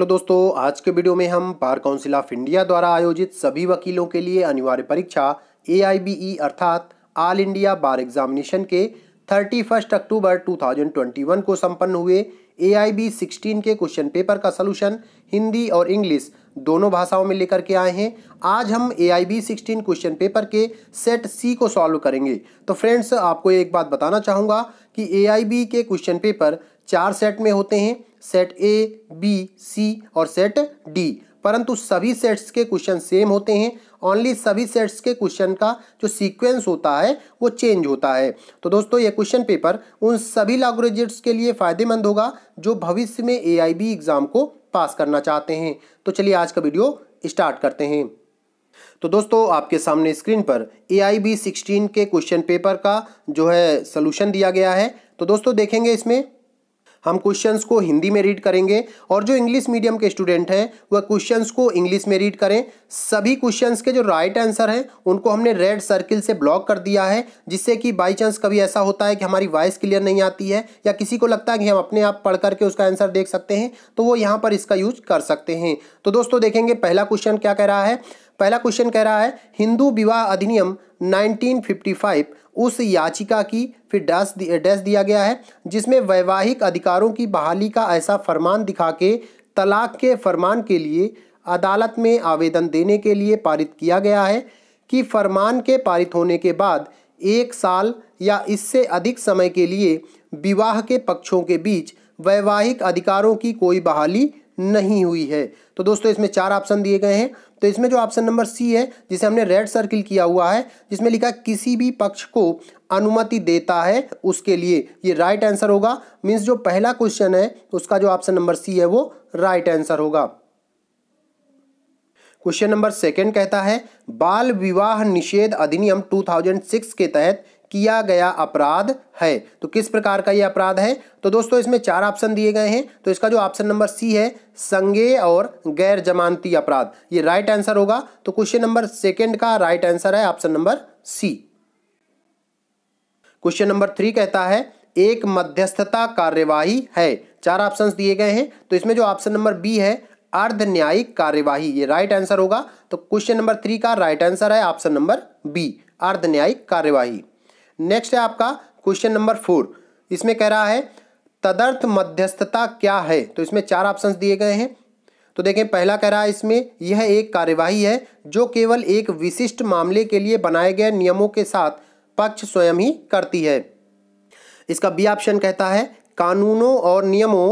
hello दोस्तों आज के वीडियो में हम बार काउंसिल ऑफ इंडिया द्वारा आयोजित सभी वकीलों के लिए अनिवार्य परीक्षा ए e अर्थात ऑल इंडिया बार एग्जामिनेशन के 31 अक्टूबर 2021 को संपन्न हुए ए आई बी सिक्सटीन के क्वेश्चन पेपर का सलूशन हिंदी और इंग्लिश दोनों भाषाओं में लेकर के आए हैं आज हम A I B sixteen question paper के सेट सी को सॉल्व करेंगे तो फ्रेंड्स आपको एक बात बताना चाहूँगा कि ए आई बी के क्वेश्चन पेपर चार सेट में होते हैं सेट ए बी सी और सेट डी परंतु सभी सेट्स के क्वेश्चन सेम होते हैं ओनली सभी सेट्स के क्वेश्चन का जो सीक्वेंस होता है वो चेंज होता है तो दोस्तों ये क्वेश्चन पेपर उन सभी लॉगरेजिट्स के लिए फ़ायदेमंद होगा जो भविष्य में ए एग्ज़ाम को पास करना चाहते हैं तो चलिए आज का वीडियो स्टार्ट करते हैं तो दोस्तों आपके सामने स्क्रीन पर ए आई बी सिक्सटीन के क्वेश्चन पेपर का जो है सोल्यूशन दिया गया है तो दोस्तों देखेंगे इसमें हम क्वेश्चंस को हिंदी में रीड करेंगे और जो इंग्लिश मीडियम के स्टूडेंट हैं वह क्वेश्चंस को इंग्लिश में रीड करें सभी क्वेश्चंस के जो राइट right आंसर हैं उनको हमने रेड सर्किल से ब्लॉक कर दिया है जिससे कि बाई चांस कभी ऐसा होता है कि हमारी वॉइस क्लियर नहीं आती है या किसी को लगता है कि हम अपने आप पढ़ करके उसका आंसर देख सकते हैं तो वो यहाँ पर इसका यूज कर सकते हैं तो दोस्तों देखेंगे पहला क्वेश्चन क्या कह रहा है पहला क्वेश्चन कह रहा है हिंदू विवाह अधिनियम 1955 उस याचिका की फिर डैश डैश दिया गया है जिसमें वैवाहिक अधिकारों की बहाली का ऐसा फरमान दिखा के तलाक के फरमान के लिए अदालत में आवेदन देने के लिए पारित किया गया है कि फरमान के पारित होने के बाद एक साल या इससे अधिक समय के लिए विवाह के पक्षों के बीच वैवाहिक अधिकारों की कोई बहाली नहीं हुई है तो दोस्तों इसमें चार ऑप्शन दिए गए हैं तो इसमें जो ऑप्शन नंबर सी है जिसे हमने रेड सर्किल किया हुआ है जिसमें लिखा किसी भी पक्ष को अनुमति देता है उसके लिए ये राइट आंसर होगा मीन्स जो पहला क्वेश्चन है उसका जो ऑप्शन नंबर सी है वो राइट आंसर होगा क्वेश्चन नंबर सेकंड कहता है बाल विवाह निषेध अधिनियम 2006 के तहत किया गया अपराध है तो किस प्रकार का ये अपराध है तो दोस्तों इसमें चार ऑप्शन दिए गए हैं तो इसका जो ऑप्शन नंबर सी है संगे और गैर जमानती अपराध ये राइट आंसर होगा तो क्वेश्चन नंबर सेकेंड का राइट आंसर है option number C question number three कहता है एक मध्यस्थता कार्यवाही है चार ऑप्शंस दिए गए हैं तो इसमें जो ऑप्शन नंबर बी है अर्ध न्यायिक कार्यवाही ये राइट आंसर होगा तो क्वेश्चन नंबर थ्री का राइट आंसर है ऑप्शन नंबर बी अर्ध न्यायिक कार्यवाही नेक्स्ट है आपका क्वेश्चन नंबर फोर इसमें कह रहा है तदर्थ मध्यस्थता क्या है तो इसमें चार ऑप्शंस दिए गए हैं तो देखें पहला कह रहा है इसमें यह एक कार्यवाही है जो केवल एक विशिष्ट मामले के लिए बनाए गए नियमों के साथ पक्ष स्वयं ही करती है इसका बी ऑप्शन कहता है कानूनों और नियमों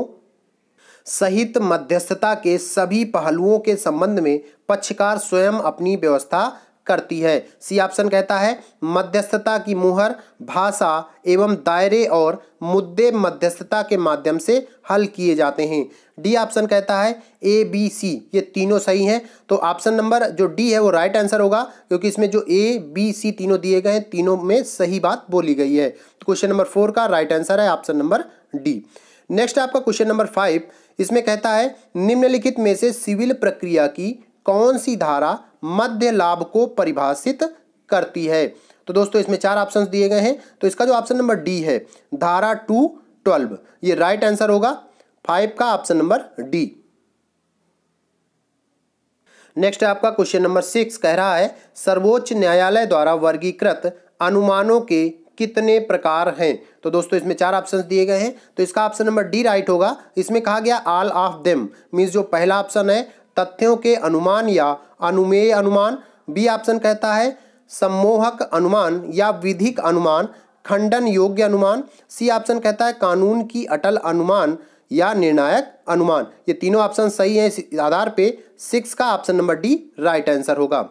सहित मध्यस्थता के सभी पहलुओं के संबंध में पक्षकार स्वयं अपनी व्यवस्था करती है सी ऑप्शन कहता है मध्यस्थता की मुहर भाषा एवं दायरे और मुद्दे मध्यस्थता के माध्यम से हल किए जाते हैं डी ऑप्शन कहता है ए बी सी ये तीनों सही हैं तो ऑप्शन नंबर जो डी है वो राइट आंसर होगा क्योंकि इसमें जो ए बी सी तीनों दिए गए हैं तीनों में सही बात बोली गई है तो क्वेश्चन नंबर फोर का राइट आंसर है ऑप्शन नंबर डी नेक्स्ट आपका क्वेश्चन नंबर फाइव इसमें कहता है निम्नलिखित में से सिविल प्रक्रिया की कौन सी धारा मध्य लाभ को परिभाषित करती है तो दोस्तों इसमें चार ऑप्शन दिए गए हैं तो इसका जो ऑप्शन नंबर डी है धारा टू ट्वेल्व ये राइट आंसर होगा फाइव का ऑप्शन नंबर डी नेक्स्ट है आपका क्वेश्चन नंबर सिक्स कह रहा है सर्वोच्च न्यायालय द्वारा वर्गीकृत अनुमानों के कितने प्रकार हैं तो दोस्तों इसमें चार ऑप्शंस दिए गए हैं तो इसका ऑप्शन नंबर डी राइट होगा इसमें कहा गया ऑल ऑफ देम मीन्स जो पहला ऑप्शन है तथ्यों के अनुमान या अनुमेय अनुमान बी ऑप्शन कहता है सम्मोहक अनुमान या विधिक अनुमान खंडन योग्य अनुमान सी ऑप्शन कहता है कानून की अटल अनुमान या निर्णायक अनुमान ये तीनों ऑप्शन सही हैं इस आधार पे सिक्स का option number D right answer होगा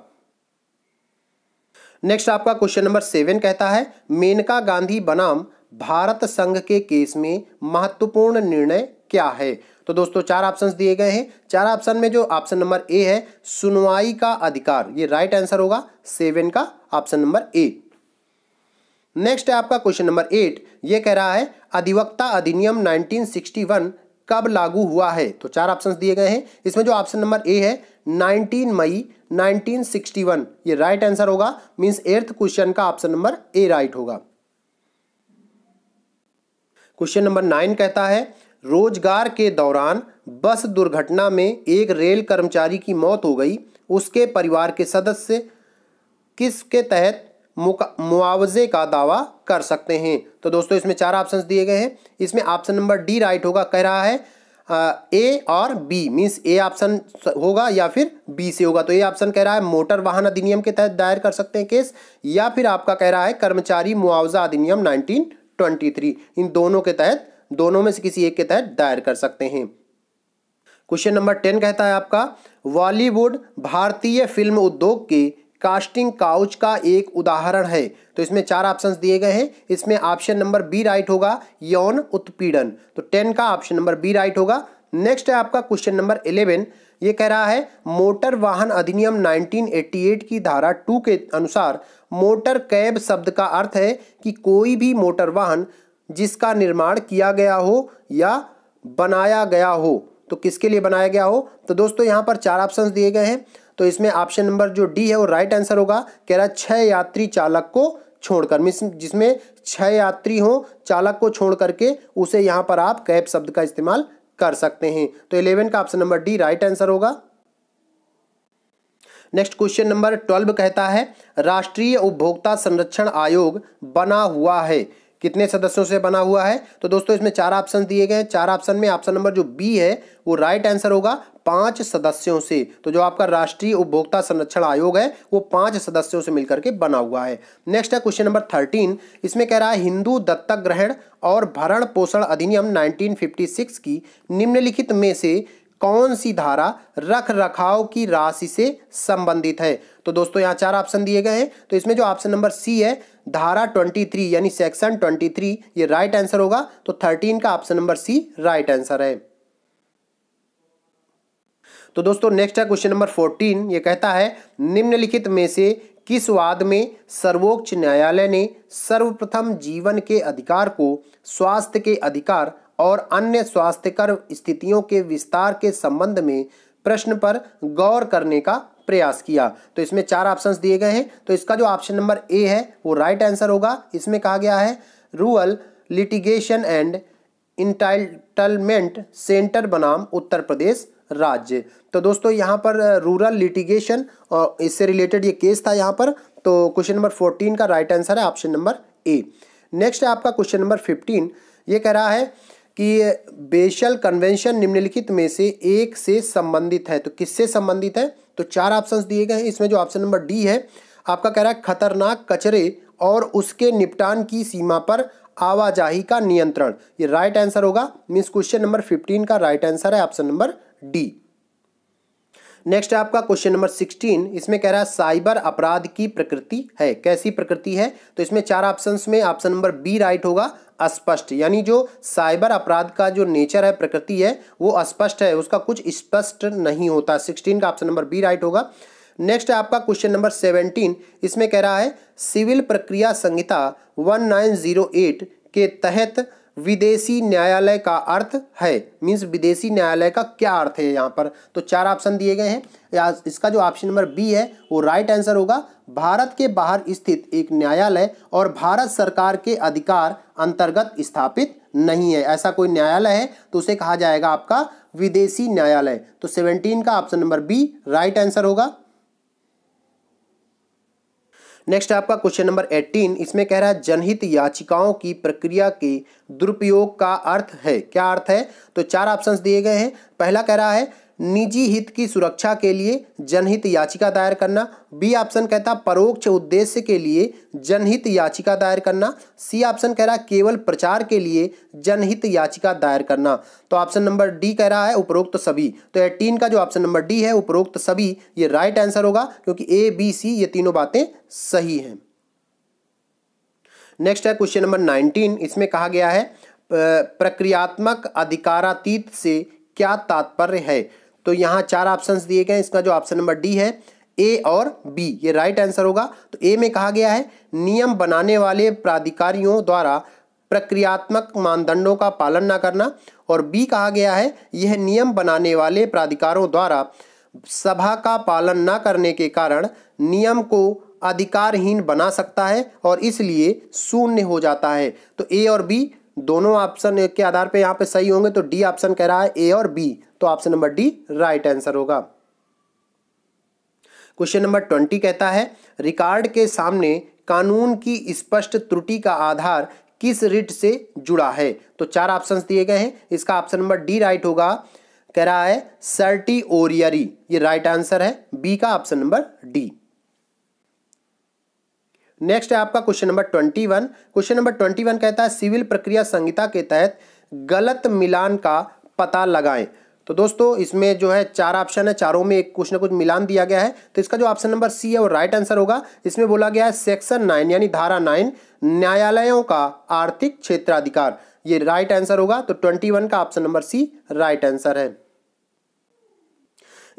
नेक्स्ट आपका क्वेश्चन नंबर सेवन कहता है मेनका गांधी बनाम भारत संघ के केस में महत्वपूर्ण निर्णय क्या है तो दोस्तों चार ऑप्शंस दिए गए हैं चार ऑप्शन में जो ऑप्शन नंबर ए है सुनवाई का अधिकार ये राइट आंसर होगा सेवन का ऑप्शन नंबर ए नेक्स्ट है आपका क्वेश्चन नंबर एट ये कह रहा है अधिवक्ता अधिनियम 1961 कब लागू हुआ है तो चार ऑप्शन दिए गए हैं इसमें जो ऑप्शन नंबर ए है नाइनटीन मई 1961 ये राइट आंसर होगा मींस एर्थ क्वेश्चन का ऑप्शन नंबर ए राइट होगा क्वेश्चन नंबर नाइन कहता है रोजगार के दौरान बस दुर्घटना में एक रेल कर्मचारी की मौत हो गई उसके परिवार के सदस्य किसके तहत मुआवजे का दावा कर सकते हैं तो दोस्तों इसमें चार ऑप्शंस दिए गए हैं इसमें ऑप्शन नंबर डी राइट होगा कह रहा है ए और बी मीन्स ए ऑप्शन होगा या फिर बी से होगा तो ए ऑप्शन कह रहा है मोटर वाहन अधिनियम के तहत दायर कर सकते हैं केस या फिर आपका कह रहा है कर्मचारी मुआवजा अधिनियम 1923 इन दोनों के तहत दोनों में से किसी एक के तहत दायर कर सकते हैं क्वेश्चन नंबर टेन कहता है आपका बॉलीवुड भारतीय फिल्म उद्योग के कास्टिंग काउच का एक उदाहरण है तो इसमें चार ऑप्शंस दिए गए हैं इसमें ऑप्शन नंबर बी राइट होगा यौन उत्पीड़न तो टेन का ऑप्शन नंबर बी राइट होगा नेक्स्ट है आपका क्वेश्चन नंबर इलेवन ये कह रहा है मोटर वाहन अधिनियम 1988 की धारा टू के अनुसार मोटर कैब शब्द का अर्थ है कि कोई भी मोटर वाहन जिसका निर्माण किया गया हो या बनाया गया हो तो किसके लिए बनाया गया हो तो दोस्तों यहाँ पर चार ऑप्शन दिए गए हैं तो इसमें ऑप्शन नंबर जो डी है वो राइट आंसर होगा कह रहा है छह यात्री चालक को छोड़कर मिस जिसमें छह यात्री हो चालक को छोड़ करके उसे यहाँ पर आप कैब शब्द का इस्तेमाल कर सकते हैं तो इलेवन का option number D right answer होगा नेक्स्ट क्वेश्चन नंबर ट्वेल्व कहता है राष्ट्रीय उपभोक्ता संरक्षण आयोग बना हुआ है कितने सदस्यों से बना हुआ है तो दोस्तों इसमें चार ऑप्शन दिए गए हैं चार ऑप्शन में ऑप्शन नंबर जो बी है वो राइट आंसर होगा पांच सदस्यों से तो जो आपका राष्ट्रीय उपभोक्ता संरक्षण आयोग है वो पांच सदस्यों से मिलकर के बना हुआ है नेक्स्ट है क्वेश्चन नंबर थर्टीन इसमें कह रहा है हिंदू दत्तक ग्रहण और भरण पोषण अधिनियम नाइनटीन की निम्नलिखित में से कौन सी धारा रख रखाव की राशि से संबंधित है तो दोस्तों यहाँ चार ऑप्शन दिए गए हैं तो इसमें जो ऑप्शन नंबर सी है धारा 23 यानी सेक्शन 23 ये राइट आंसर होगा तो 13 का option number C right answer है तो दोस्तों नेक्स्ट है क्वेश्चन नंबर 14 ये कहता है निम्नलिखित में से किस वाद में सर्वोच्च न्यायालय ने सर्वप्रथम जीवन के अधिकार को स्वास्थ्य के अधिकार और अन्य स्वास्थ्यकर स्थितियों के विस्तार के संबंध में प्रश्न पर गौर करने का प्रयास किया तो इसमें चार ऑप्शन दिए गए हैं तो इसका जो ऑप्शन नंबर ए है वो राइट आंसर होगा इसमें कहा गया है rural litigation and entitlement centre बनाम उत्तर प्रदेश राज्य तो दोस्तों यहाँ पर रूरल लिटिगेशन और इससे रिलेटेड ये केस था यहाँ पर तो क्वेश्चन नंबर फोर्टीन का राइट आंसर है ऑप्शन नंबर ए नेक्स्ट है आपका क्वेश्चन नंबर फिफ्टीन ये कह रहा है कि बेशल कन्वेंशन निम्नलिखित में से एक से संबंधित है तो किससे संबंधित है तो चार ऑप्शंस दिए गए हैं इसमें जो ऑप्शन नंबर डी है आपका कह रहा है खतरनाक कचरे और उसके निपटान की सीमा पर आवाजाही का नियंत्रण ये राइट आंसर होगा मीन्स क्वेश्चन नंबर फिफ्टीन का राइट आंसर है ऑप्शन नंबर डी नेक्स्ट है आपका क्वेश्चन नंबर सिक्सटीन इसमें कह रहा है साइबर अपराध की प्रकृति है कैसी प्रकृति है तो इसमें चार ऑप्शंस में ऑप्शन नंबर बी राइट होगा अस्पष्ट यानी जो साइबर अपराध का जो नेचर है प्रकृति है वो अस्पष्ट है उसका कुछ स्पष्ट नहीं होता सिक्सटीन का ऑप्शन नंबर बी राइट होगा नेक्स्ट है आपका क्वेश्चन नंबर सेवनटीन इसमें कह रहा है सिविल प्रक्रिया संहिता 1908 के तहत विदेशी न्यायालय का अर्थ है मीन्स विदेशी न्यायालय का क्या अर्थ है यहाँ पर तो चार ऑप्शन दिए गए हैं या इसका जो ऑप्शन नंबर बी है वो राइट आंसर होगा भारत के बाहर स्थित एक न्यायालय और भारत सरकार के अधिकार अंतर्गत स्थापित नहीं है ऐसा कोई न्यायालय है तो उसे कहा जाएगा आपका विदेशी न्यायालय तो सेवनटीन का option number B right answer होगा नेक्स्ट आपका क्वेश्चन नंबर 18 इसमें कह रहा है जनहित याचिकाओं की प्रक्रिया के दुरुपयोग का अर्थ है क्या अर्थ है तो चार ऑप्शंस दिए गए हैं पहला कह रहा है निजी हित की सुरक्षा के लिए जनहित याचिका दायर करना बी ऑप्शन कहता परोक्ष उद्देश्य के लिए जनहित याचिका दायर करना सी ऑप्शन कह रहा है केवल प्रचार के लिए जनहित याचिका दायर करना तो ऑप्शन नंबर डी कह रहा है उपरोक्त तो सभी तो एटीन का जो ऑप्शन नंबर डी है उपरोक्त तो सभी ये राइट आंसर होगा क्योंकि ए बी सी ये तीनों बातें सही हैं नेक्स्ट है क्वेश्चन नंबर नाइनटीन इसमें कहा गया है प्रक्रियात्मक अधिकारातीत से क्या तात्पर्य है तो यहाँ चार ऑप्शंस दिए गए इसका जो ऑप्शन नंबर डी है ए और बी ये राइट आंसर होगा तो ए में कहा गया है नियम बनाने वाले प्राधिकारियों द्वारा प्रक्रियात्मक मानदंडों का पालन ना करना और बी कहा गया है यह नियम बनाने वाले प्राधिकारों द्वारा सभा का पालन ना करने के कारण नियम को अधिकारहीन बना सकता है और इसलिए शून्य हो जाता है तो ए और बी दोनों ऑप्शन के आधार पे यहाँ पे सही होंगे तो डी ऑप्शन कह रहा है ए और बी तो option number D right answer होगा क्वेश्चन नंबर ट्वेंटी कहता है रिकॉर्ड के सामने कानून की स्पष्ट त्रुटि का आधार किस रिट से जुड़ा है तो चार ऑप्शंस दिए गए हैं इसका ऑप्शन नंबर डी राइट होगा कह रहा है सर्टी ओरियरी ये राइट आंसर है बी का ऑप्शन नंबर डी नेक्स्ट है आपका question number twenty one question number twenty one कहता है सिविल प्रक्रिया संहिता के तहत गलत मिलान का पता लगाएं तो दोस्तों इसमें जो है चार ऑप्शन है चारों में एक कुछ ना कुछ मिलान दिया गया है तो इसका जो ऑप्शन नंबर सी है वो राइट आंसर होगा इसमें बोला गया है सेक्शन नाइन यानी धारा नाइन न्यायालयों का आर्थिक क्षेत्राधिकार ये राइट आंसर होगा तो ट्वेंटी वन का option number C right answer है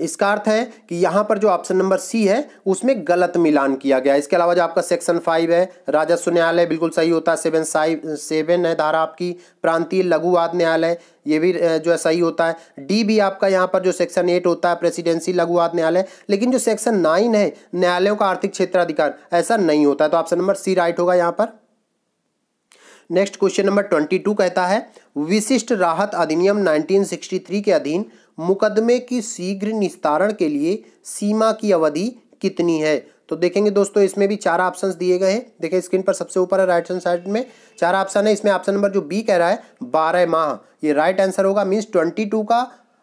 इसका अर्थ है कि यहाँ पर जो ऑप्शन नंबर सी है उसमें गलत मिलान किया गया इसके अलावा जो आपका सेक्शन फाइव है राजस्व न्यायालय बिल्कुल सही होता है सेवन साइव सेवन है धारा आपकी प्रांतीय लघुवाद न्यायालय ये भी जो है सही होता है डी भी आपका यहाँ पर जो सेक्शन एट होता है प्रेसिडेंसी लघुवाद न्यायालय लेकिन जो सेक्शन नाइन है न्यायालयों का आर्थिक क्षेत्राधिकार ऐसा नहीं होता है तो ऑप्शन नंबर सी राइट होगा यहाँ पर next question number twenty two कहता है विशिष्ट राहत अधिनियम 1963 के अधीन मुकदमे की शीघ्र निस्तारण के लिए सीमा की अवधि कितनी है तो देखेंगे दोस्तों इसमें भी चार ऑप्शंस दिए गए हैं देखिए स्क्रीन पर सबसे ऊपर है राइट हैंड साइड में चार ऑप्शन है इसमें ऑप्शन नंबर जो बी कह रहा है बारह माह ये राइट आंसर होगा मीन्स ट्वेंटी टू का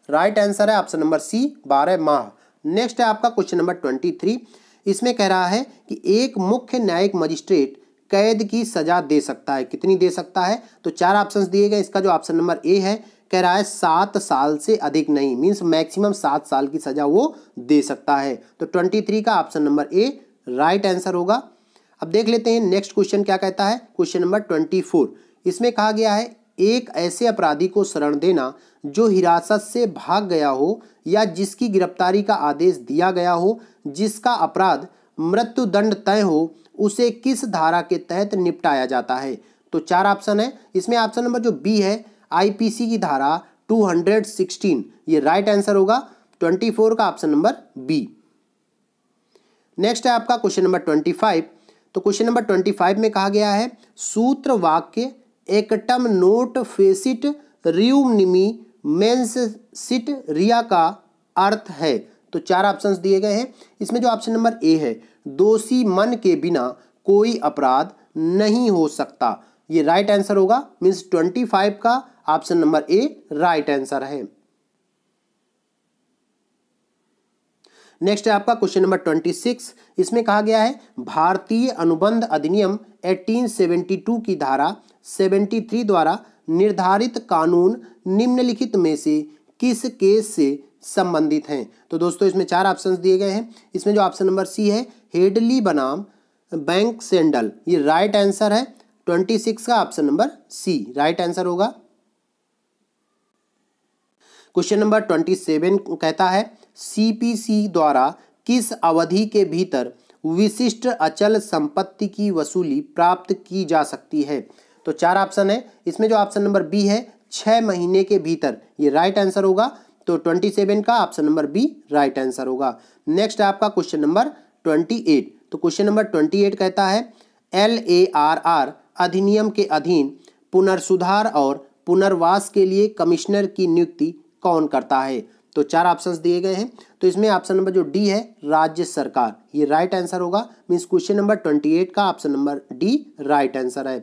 राइट आंसर है ऑप्शन नंबर सी बारह माह नेक्स्ट है आपका क्वेश्चन नंबर ट्वेंटी थ्री इसमें कह रहा है कि एक मुख्य न्यायिक मजिस्ट्रेट कैद की सजा दे सकता है कितनी दे सकता है तो चार ऑप्शंस दिए गए इसका जो ऑप्शन नंबर ए है कह रहा है सात साल से अधिक नहीं मीन्स मैक्सिमम सात साल की सजा वो दे सकता है तो ट्वेंटी थ्री का option number A right answer होगा अब देख लेते हैं नेक्स्ट क्वेश्चन क्या कहता है क्वेश्चन नंबर ट्वेंटी फोर इसमें कहा गया है एक ऐसे अपराधी को शरण देना जो हिरासत से भाग गया हो या जिसकी गिरफ्तारी का आदेश दिया गया हो जिसका अपराध मृत्युदंड तय हो उसे किस धारा के तहत निपटाया जाता है तो चार ऑप्शन है इसमें ऑप्शन नंबर जो बी है आईपीसी की धारा 216 ये राइट आंसर होगा 24 का ऑप्शन नंबर बी नेक्स्ट है आपका क्वेश्चन नंबर 25 तो क्वेश्चन नंबर 25 में कहा गया है सूत्र वाक्य एकटम नोट फेसिट रियूमनिमी मेंस सिट रिया का अर्थ है तो चार ऑप्शंस दिए गए हैं इसमें जो ऑप्शन नंबर ए है दोषी मन के बिना कोई अपराध नहीं हो सकता ये राइट आंसर होगा मीन्स ट्वेंटी फाइव का option number A right answer है नेक्स्ट है आपका क्वेश्चन नंबर ट्वेंटी सिक्स इसमें कहा गया है भारतीय अनुबंध अधिनियम 1872 की धारा 73 द्वारा निर्धारित कानून निम्नलिखित में से किस केस से संबंधित हैं तो दोस्तों इसमें चार ऑप्शंस दिए गए हैं इसमें जो ऑप्शन नंबर सी है हेडली बनाम बैंक सेंडल ये राइट आंसर है ट्वेंटी सिक्स का option number C right answer होगा क्वेश्चन नंबर ट्वेंटी सेवन कहता है सीपीसी द्वारा किस अवधि के भीतर विशिष्ट अचल संपत्ति की वसूली प्राप्त की जा सकती है तो चार ऑप्शन है इसमें जो ऑप्शन नंबर बी है छः महीने के भीतर ये राइट आंसर होगा तो ट्वेंटी सेवन का option number B right answer होगा नेक्स्ट आपका क्वेश्चन नंबर ट्वेंटी एट तो क्वेश्चन नंबर ट्वेंटी एट कहता है एल ए आर आर अधिनियम के अधीन पुनर्सुधार और पुनर्वास के लिए कमिश्नर की नियुक्ति कौन करता है तो चार ऑप्शंस दिए गए हैं तो इसमें ऑप्शन नंबर जो डी है राज्य सरकार ये राइट आंसर होगा means question number twenty eight का option number D right answer है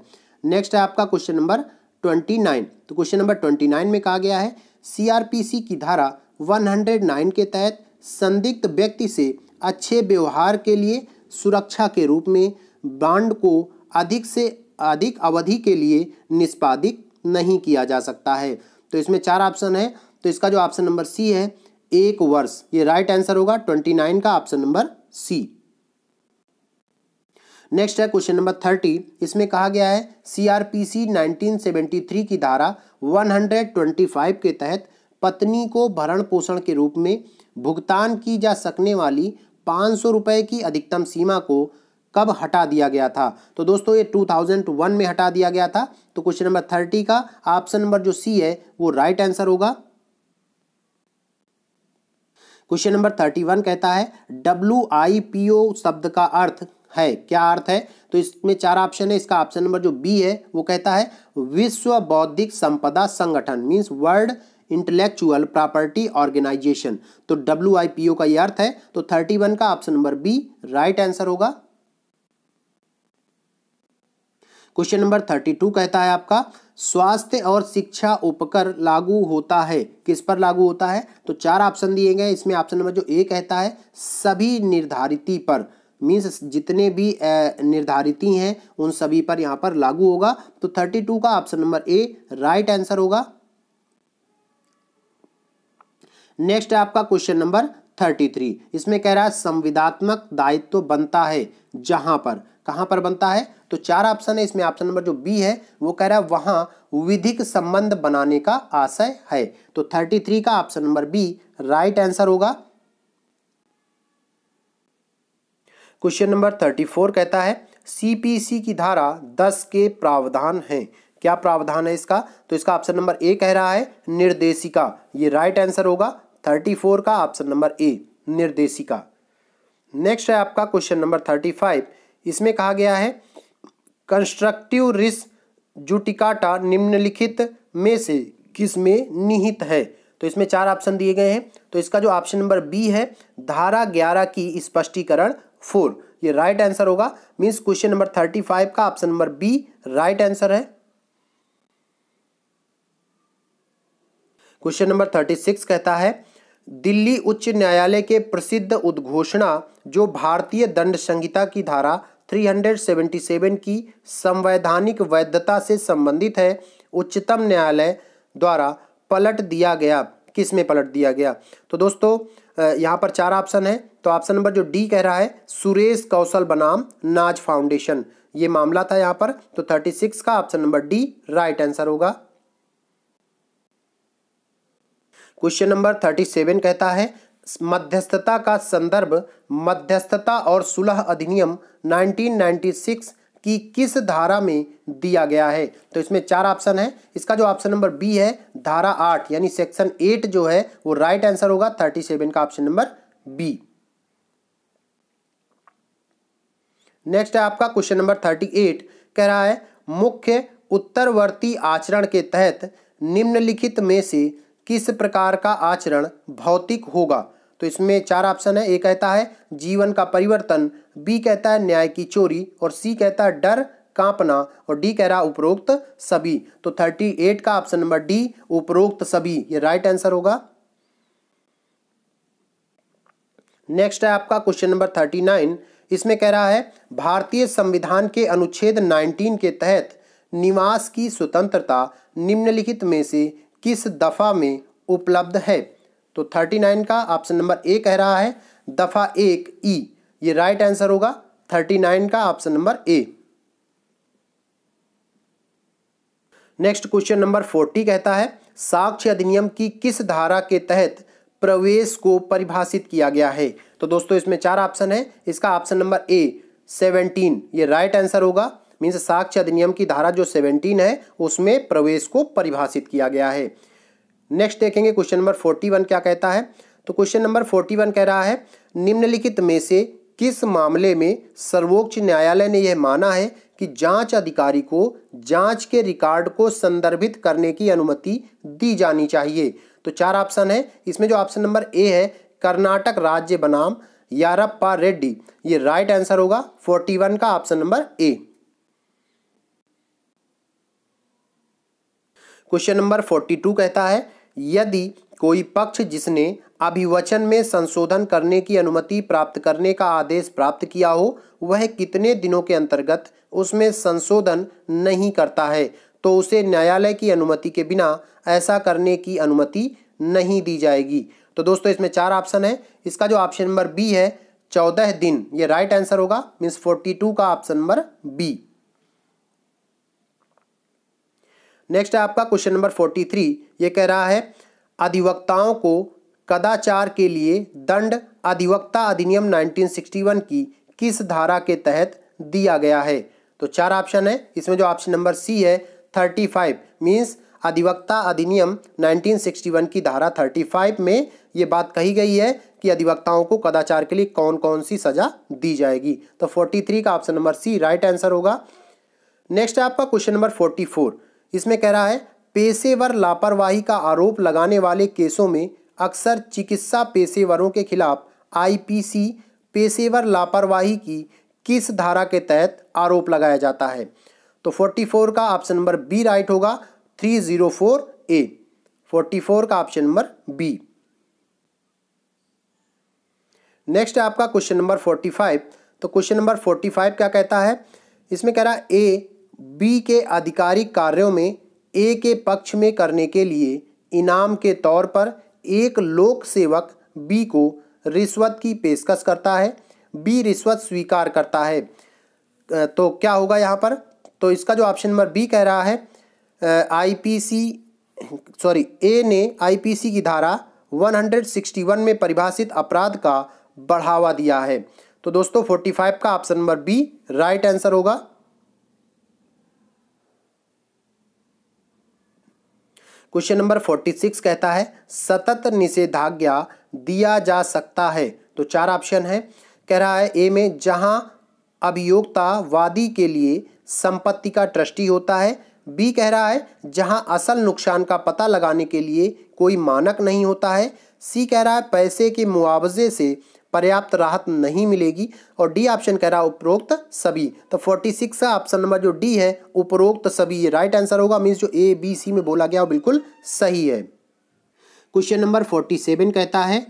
नेक्स्ट है आपका क्वेश्चन नंबर ट्वेंटी नाइन तो क्वेश्चन नंबर ट्वेंटी नाइन में कहा गया है सीआरपीसी की धारा वन हंड्रेड नाइन के तहत संदिग्ध व्यक्ति से अच्छे व्यवहार के लिए सुरक्षा के रूप में बांड को अधिक से अधिक अवधि के लिए निष्पादित नहीं किया जा सकता है तो इसमें चार ऑप्शन है तो इसका जो ऑप्शन नंबर सी है एक वर्ष ये राइट आंसर होगा ट्वेंटी नाइन का ऑप्शन नंबर सी नेक्स्ट है क्वेश्चन नंबर थर्टी इसमें कहा गया है सीआरपीसी 1973 की धारा 125 के तहत पत्नी को भरण पोषण के रूप में भुगतान की जा सकने वाली पाँच सौ रुपये की अधिकतम सीमा को कब हटा दिया गया था तो दोस्तों ये 2001 में हटा दिया गया था तो क्वेश्चन नंबर थर्टी का ऑप्शन नंबर जो सी है वो राइट आंसर होगा क्वेश्चन नंबर थर्टी वन कहता है डब्ल्यू आई पी ओ शब्द का अर्थ है क्या अर्थ है तो इसमें चार ऑप्शन है इसका ऑप्शन नंबर जो बी है वो कहता है विश्व बौद्धिक संपदा संगठन means world intellectual property organisation तो डब्ल्यू आई पी ओ का ये अर्थ है तो थर्टी वन का option number B right answer होगा क्वेश्चन नंबर थर्टी टू कहता है आपका स्वास्थ्य और शिक्षा उपकर लागू होता है किस पर लागू होता है तो चार ऑप्शन दिए गए इसमें ऑप्शन नंबर जो ए कहता है सभी निर्धारिती पर मीन्स जितने भी निर्धारिती हैं उन सभी पर यहाँ पर लागू होगा तो थर्टी टू का option number A right answer होगा नेक्स्ट आपका क्वेश्चन नंबर थर्टी थ्री इसमें कह रहा है संविदात्मक दायित्व बनता है जहां पर कहाँ पर बनता है तो चार ऑप्शन है इसमें ऑप्शन नंबर जो बी है वो कह रहा है वहाँ विधिक संबंध बनाने का आशय है तो थर्टी थ्री का option number B right answer होगा क्वेश्चन नंबर थर्टी फोर कहता है सीपीसी की धारा दस के प्रावधान हैं क्या प्रावधान है इसका तो इसका ऑप्शन नंबर ए कह रहा है निर्देशिका ये राइट आंसर होगा थर्टी फोर का ऑप्शन नंबर ए निर्देशिका नेक्स्ट है आपका क्वेश्चन नंबर थर्टी फाइव इसमें कहा गया है कंस्ट्रक्टिव रिस जुटिकाटा निम्नलिखित में से किस में निहित है तो इसमें चार ऑप्शन दिए गए हैं तो इसका जो ऑप्शन नंबर बी है धारा ग्यारह की स्पष्टीकरण फोर ये राइट आंसर होगा means question number thirty five का option number B right answer है क्वेश्चन नंबर थर्टी सिक्स कहता है दिल्ली उच्च न्यायालय के प्रसिद्ध उद्घोषणा जो भारतीय दंड संहिता की धारा 377 की संवैधानिक वैधता से संबंधित है उच्चतम न्यायालय द्वारा पलट दिया गया किस में पलट दिया गया तो दोस्तों यहाँ पर चार ऑप्शन है तो ऑप्शन नंबर जो डी कह रहा है सुरेश कौशल बनाम नाज फाउंडेशन ये मामला था यहाँ पर तो थर्टी सिक्स का option number D right answer होगा क्वेश्चन नंबर थर्टी सेवन कहता है मध्यस्थता का संदर्भ मध्यस्थता और सुलह अधिनियम 1996 की किस धारा में दिया गया है तो इसमें चार ऑप्शन है इसका जो ऑप्शन नंबर बी है धारा आठ यानी सेक्शन एट जो है वो राइट आंसर होगा थर्टी सेवन का ऑप्शन नंबर बी नेक्स्ट है आपका क्वेश्चन नंबर थर्टी एट कह रहा है मुख्य उत्तरवर्ती आचरण के तहत निम्नलिखित में से किस प्रकार का आचरण भौतिक होगा तो इसमें चार ऑप्शन है ए कहता है जीवन का परिवर्तन बी कहता है न्याय की चोरी और सी कहता है डर कांपना और डी कह रहा उपरोक्त सभी तो थर्टी एट का ऑप्शन नंबर डी उपरोक्त सभी ये राइट आंसर होगा नेक्स्ट है आपका क्वेश्चन नंबर थर्टी नाइन इसमें कह रहा है भारतीय संविधान के अनुच्छेद नाइनटीन के तहत निवास की स्वतंत्रता निम्नलिखित में से किस दफ़ा में उपलब्ध है तो थर्टी नाइन का ऑप्शन नंबर ए कह रहा है दफ़ा एक ई ये राइट आंसर होगा थर्टी नाइन का option number A next question number forty कहता है साक्ष्य अधिनियम की किस धारा के तहत प्रवेश को परिभाषित किया गया है तो दोस्तों इसमें चार ऑप्शन है इसका ऑप्शन नंबर ए सेवनटीन ये राइट आंसर होगा मीन्स साक्ष्य अधिनियम की धारा जो सेवनटीन है उसमें प्रवेश को परिभाषित किया गया है नेक्स्ट देखेंगे क्वेश्चन नंबर फोर्टी वन क्या कहता है तो क्वेश्चन नंबर फोर्टी वन कह रहा है निम्नलिखित में से किस मामले में सर्वोच्च न्यायालय ने यह माना है कि जांच अधिकारी को जांच के रिकॉर्ड को संदर्भित करने की अनुमति दी जानी चाहिए तो चार ऑप्शन है इसमें जो ऑप्शन नंबर ए है कर्नाटक राज्य बनाम यारप्पा रेड्डी ये राइट आंसर होगा फोर्टी वन का option number A question number forty two कहता है यदि कोई पक्ष जिसने अभिवचन में संशोधन करने की अनुमति प्राप्त करने का आदेश प्राप्त किया हो वह कितने दिनों के अंतर्गत उसमें संशोधन नहीं करता है तो उसे न्यायालय की अनुमति के बिना ऐसा करने की अनुमति नहीं दी जाएगी तो दोस्तों इसमें चार ऑप्शन है इसका जो ऑप्शन नंबर बी है चौदह दिन ये राइट आंसर होगा मीन्स फोर्टी टू का ऑप्शन नंबर बी नेक्स्ट है आपका क्वेश्चन नंबर फोर्टी थ्री ये कह रहा है अधिवक्ताओं को कदाचार के लिए दंड अधिवक्ता अधिनियम 1961 की किस धारा के तहत दिया गया है तो चार ऑप्शन है इसमें जो ऑप्शन नंबर सी है 35 फाइव मीन्स अधिवक्ता अधिनियम 1961 की धारा 35 में ये बात कही गई है कि अधिवक्ताओं को कदाचार के लिए कौन कौन सी सजा दी जाएगी तो 43 का option number C right answer होगा नेक्स्ट है आपका क्वेश्चन नंबर 44 इसमें कह रहा है पेशेवर लापरवाही का आरोप लगाने वाले केसों में अक्सर चिकित्सा पेशेवरों के खिलाफ आईपीसी पेशेवर लापरवाही की किस धारा के तहत आरोप लगाया जाता है तो 44 का ऑप्शन नंबर बी राइट होगा 304 ए 44 का ऑप्शन नंबर बी नेक्स्ट है आपका क्वेश्चन नंबर 45 तो क्वेश्चन नंबर 45 क्या कहता है इसमें कह रहा है ए बी के आधिकारिक कार्यों में ए के पक्ष में करने के लिए इनाम के तौर पर एक लोक सेवक बी को रिश्वत की पेशकश करता है बी रिश्वत स्वीकार करता है तो क्या होगा यहाँ पर तो इसका जो ऑप्शन नंबर बी कह रहा है आईपीसी सॉरी ए ने आईपीसी की धारा 161 में परिभाषित अपराध का बढ़ावा दिया है तो दोस्तों 45 का option number B right answer होगा क्वेश्चन नंबर फोर्टी सिक्स कहता है सतत निषेधाज्ञा दिया जा सकता है तो चार ऑप्शन है कह रहा है ए में जहां वादी के लिए संपत्ति का ट्रस्टी होता है बी कह रहा है जहां असल नुकसान का पता लगाने के लिए कोई मानक नहीं होता है सी कह रहा है पैसे के मुआवजे से पर्याप्त राहत नहीं मिलेगी और डी ऑप्शन कह रहा उपरोक्त सभी तो 46 का ऑप्शन नंबर जो डी है उपरोक्त सभी ये राइट आंसर होगा मीन्स जो ए बी सी में बोला गया वो बिल्कुल सही है क्वेश्चन नंबर 47 कहता है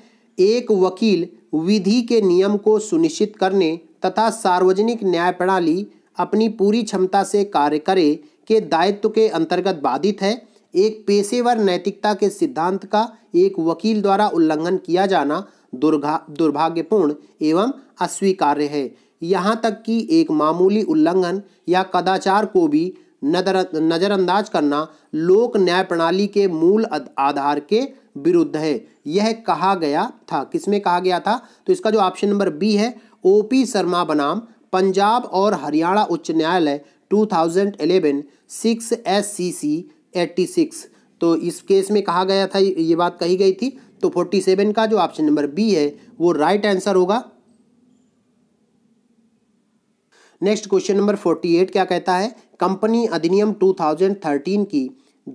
एक वकील विधि के नियम को सुनिश्चित करने तथा सार्वजनिक न्याय प्रणाली अपनी पूरी क्षमता से कार्य करे के दायित्व के अंतर्गत बाधित है एक पेशेवर नैतिकता के सिद्धांत का एक वकील द्वारा उल्लंघन किया जाना दुर्घा दुर्भाग्यपूर्ण एवं अस्वीकार्य है यहाँ तक कि एक मामूली उल्लंघन या कदाचार को भी नजर नज़रअंदाज करना लोक न्याय प्रणाली के मूल आधार के विरुद्ध है यह कहा गया था किसमें कहा गया था तो इसका जो ऑप्शन नंबर बी है ओ पी शर्मा बनाम पंजाब और हरियाणा उच्च न्यायालय 2011 सी एट्टी सिक्स तो इस केस में कहा गया था ये बात कही गई थी तो फोर्टी सेवन का जो ऑप्शन नंबर बी है वो राइट आंसर होगा next question number forty eight क्या कहता है कंपनी अधिनियम 2013 की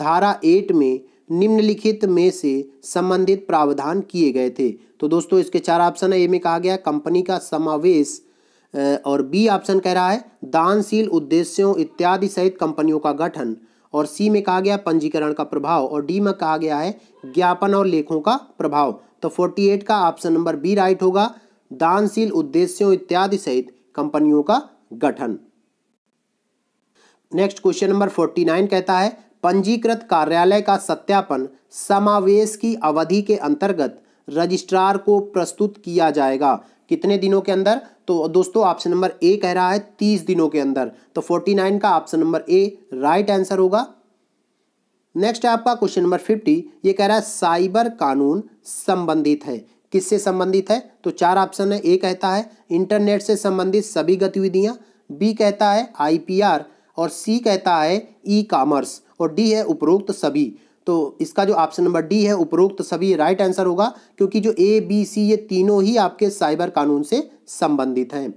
धारा 8 में निम्नलिखित में से संबंधित प्रावधान किए गए थे तो दोस्तों इसके चार ऑप्शन है ए में कहा गया कंपनी का समावेश और बी ऑप्शन कह रहा है दानशील उद्देश्यों इत्यादि सहित कंपनियों का गठन और सी में कहा गया पंजीकरण का प्रभाव और डी में कहा गया है ज्ञापन और लेखों का प्रभाव तो 48 का ऑप्शन नंबर बी राइट होगा दानशील उद्देश्यों इत्यादि सहित कंपनियों का गठन नेक्स्ट क्वेश्चन नंबर 49 कहता है पंजीकृत कार्यालय का सत्यापन समावेश की अवधि के अंतर्गत रजिस्ट्रार को प्रस्तुत किया जाएगा कितने दिनों के अंदर तो दोस्तों ऑप्शन नंबर ए कह रहा है तीस दिनों के अंदर तो फोर्टी नाइन का option number A right answer होगा नेक्स्ट है आपका क्वेश्चन नंबर फिफ्टी ये कह रहा है साइबर कानून संबंधित है किससे संबंधित है तो चार ऑप्शन है ए कहता है इंटरनेट से संबंधित सभी गतिविधियां बी कहता है आईपीआर और सी कहता है ई कॉमर्स और डी है उपरोक्त सभी तो इसका जो ऑप्शन नंबर डी है उपरोक्त सभी राइट आंसर होगा क्योंकि जो ए बी सी ये तीनों ही आपके साइबर कानून से संबंधित हैं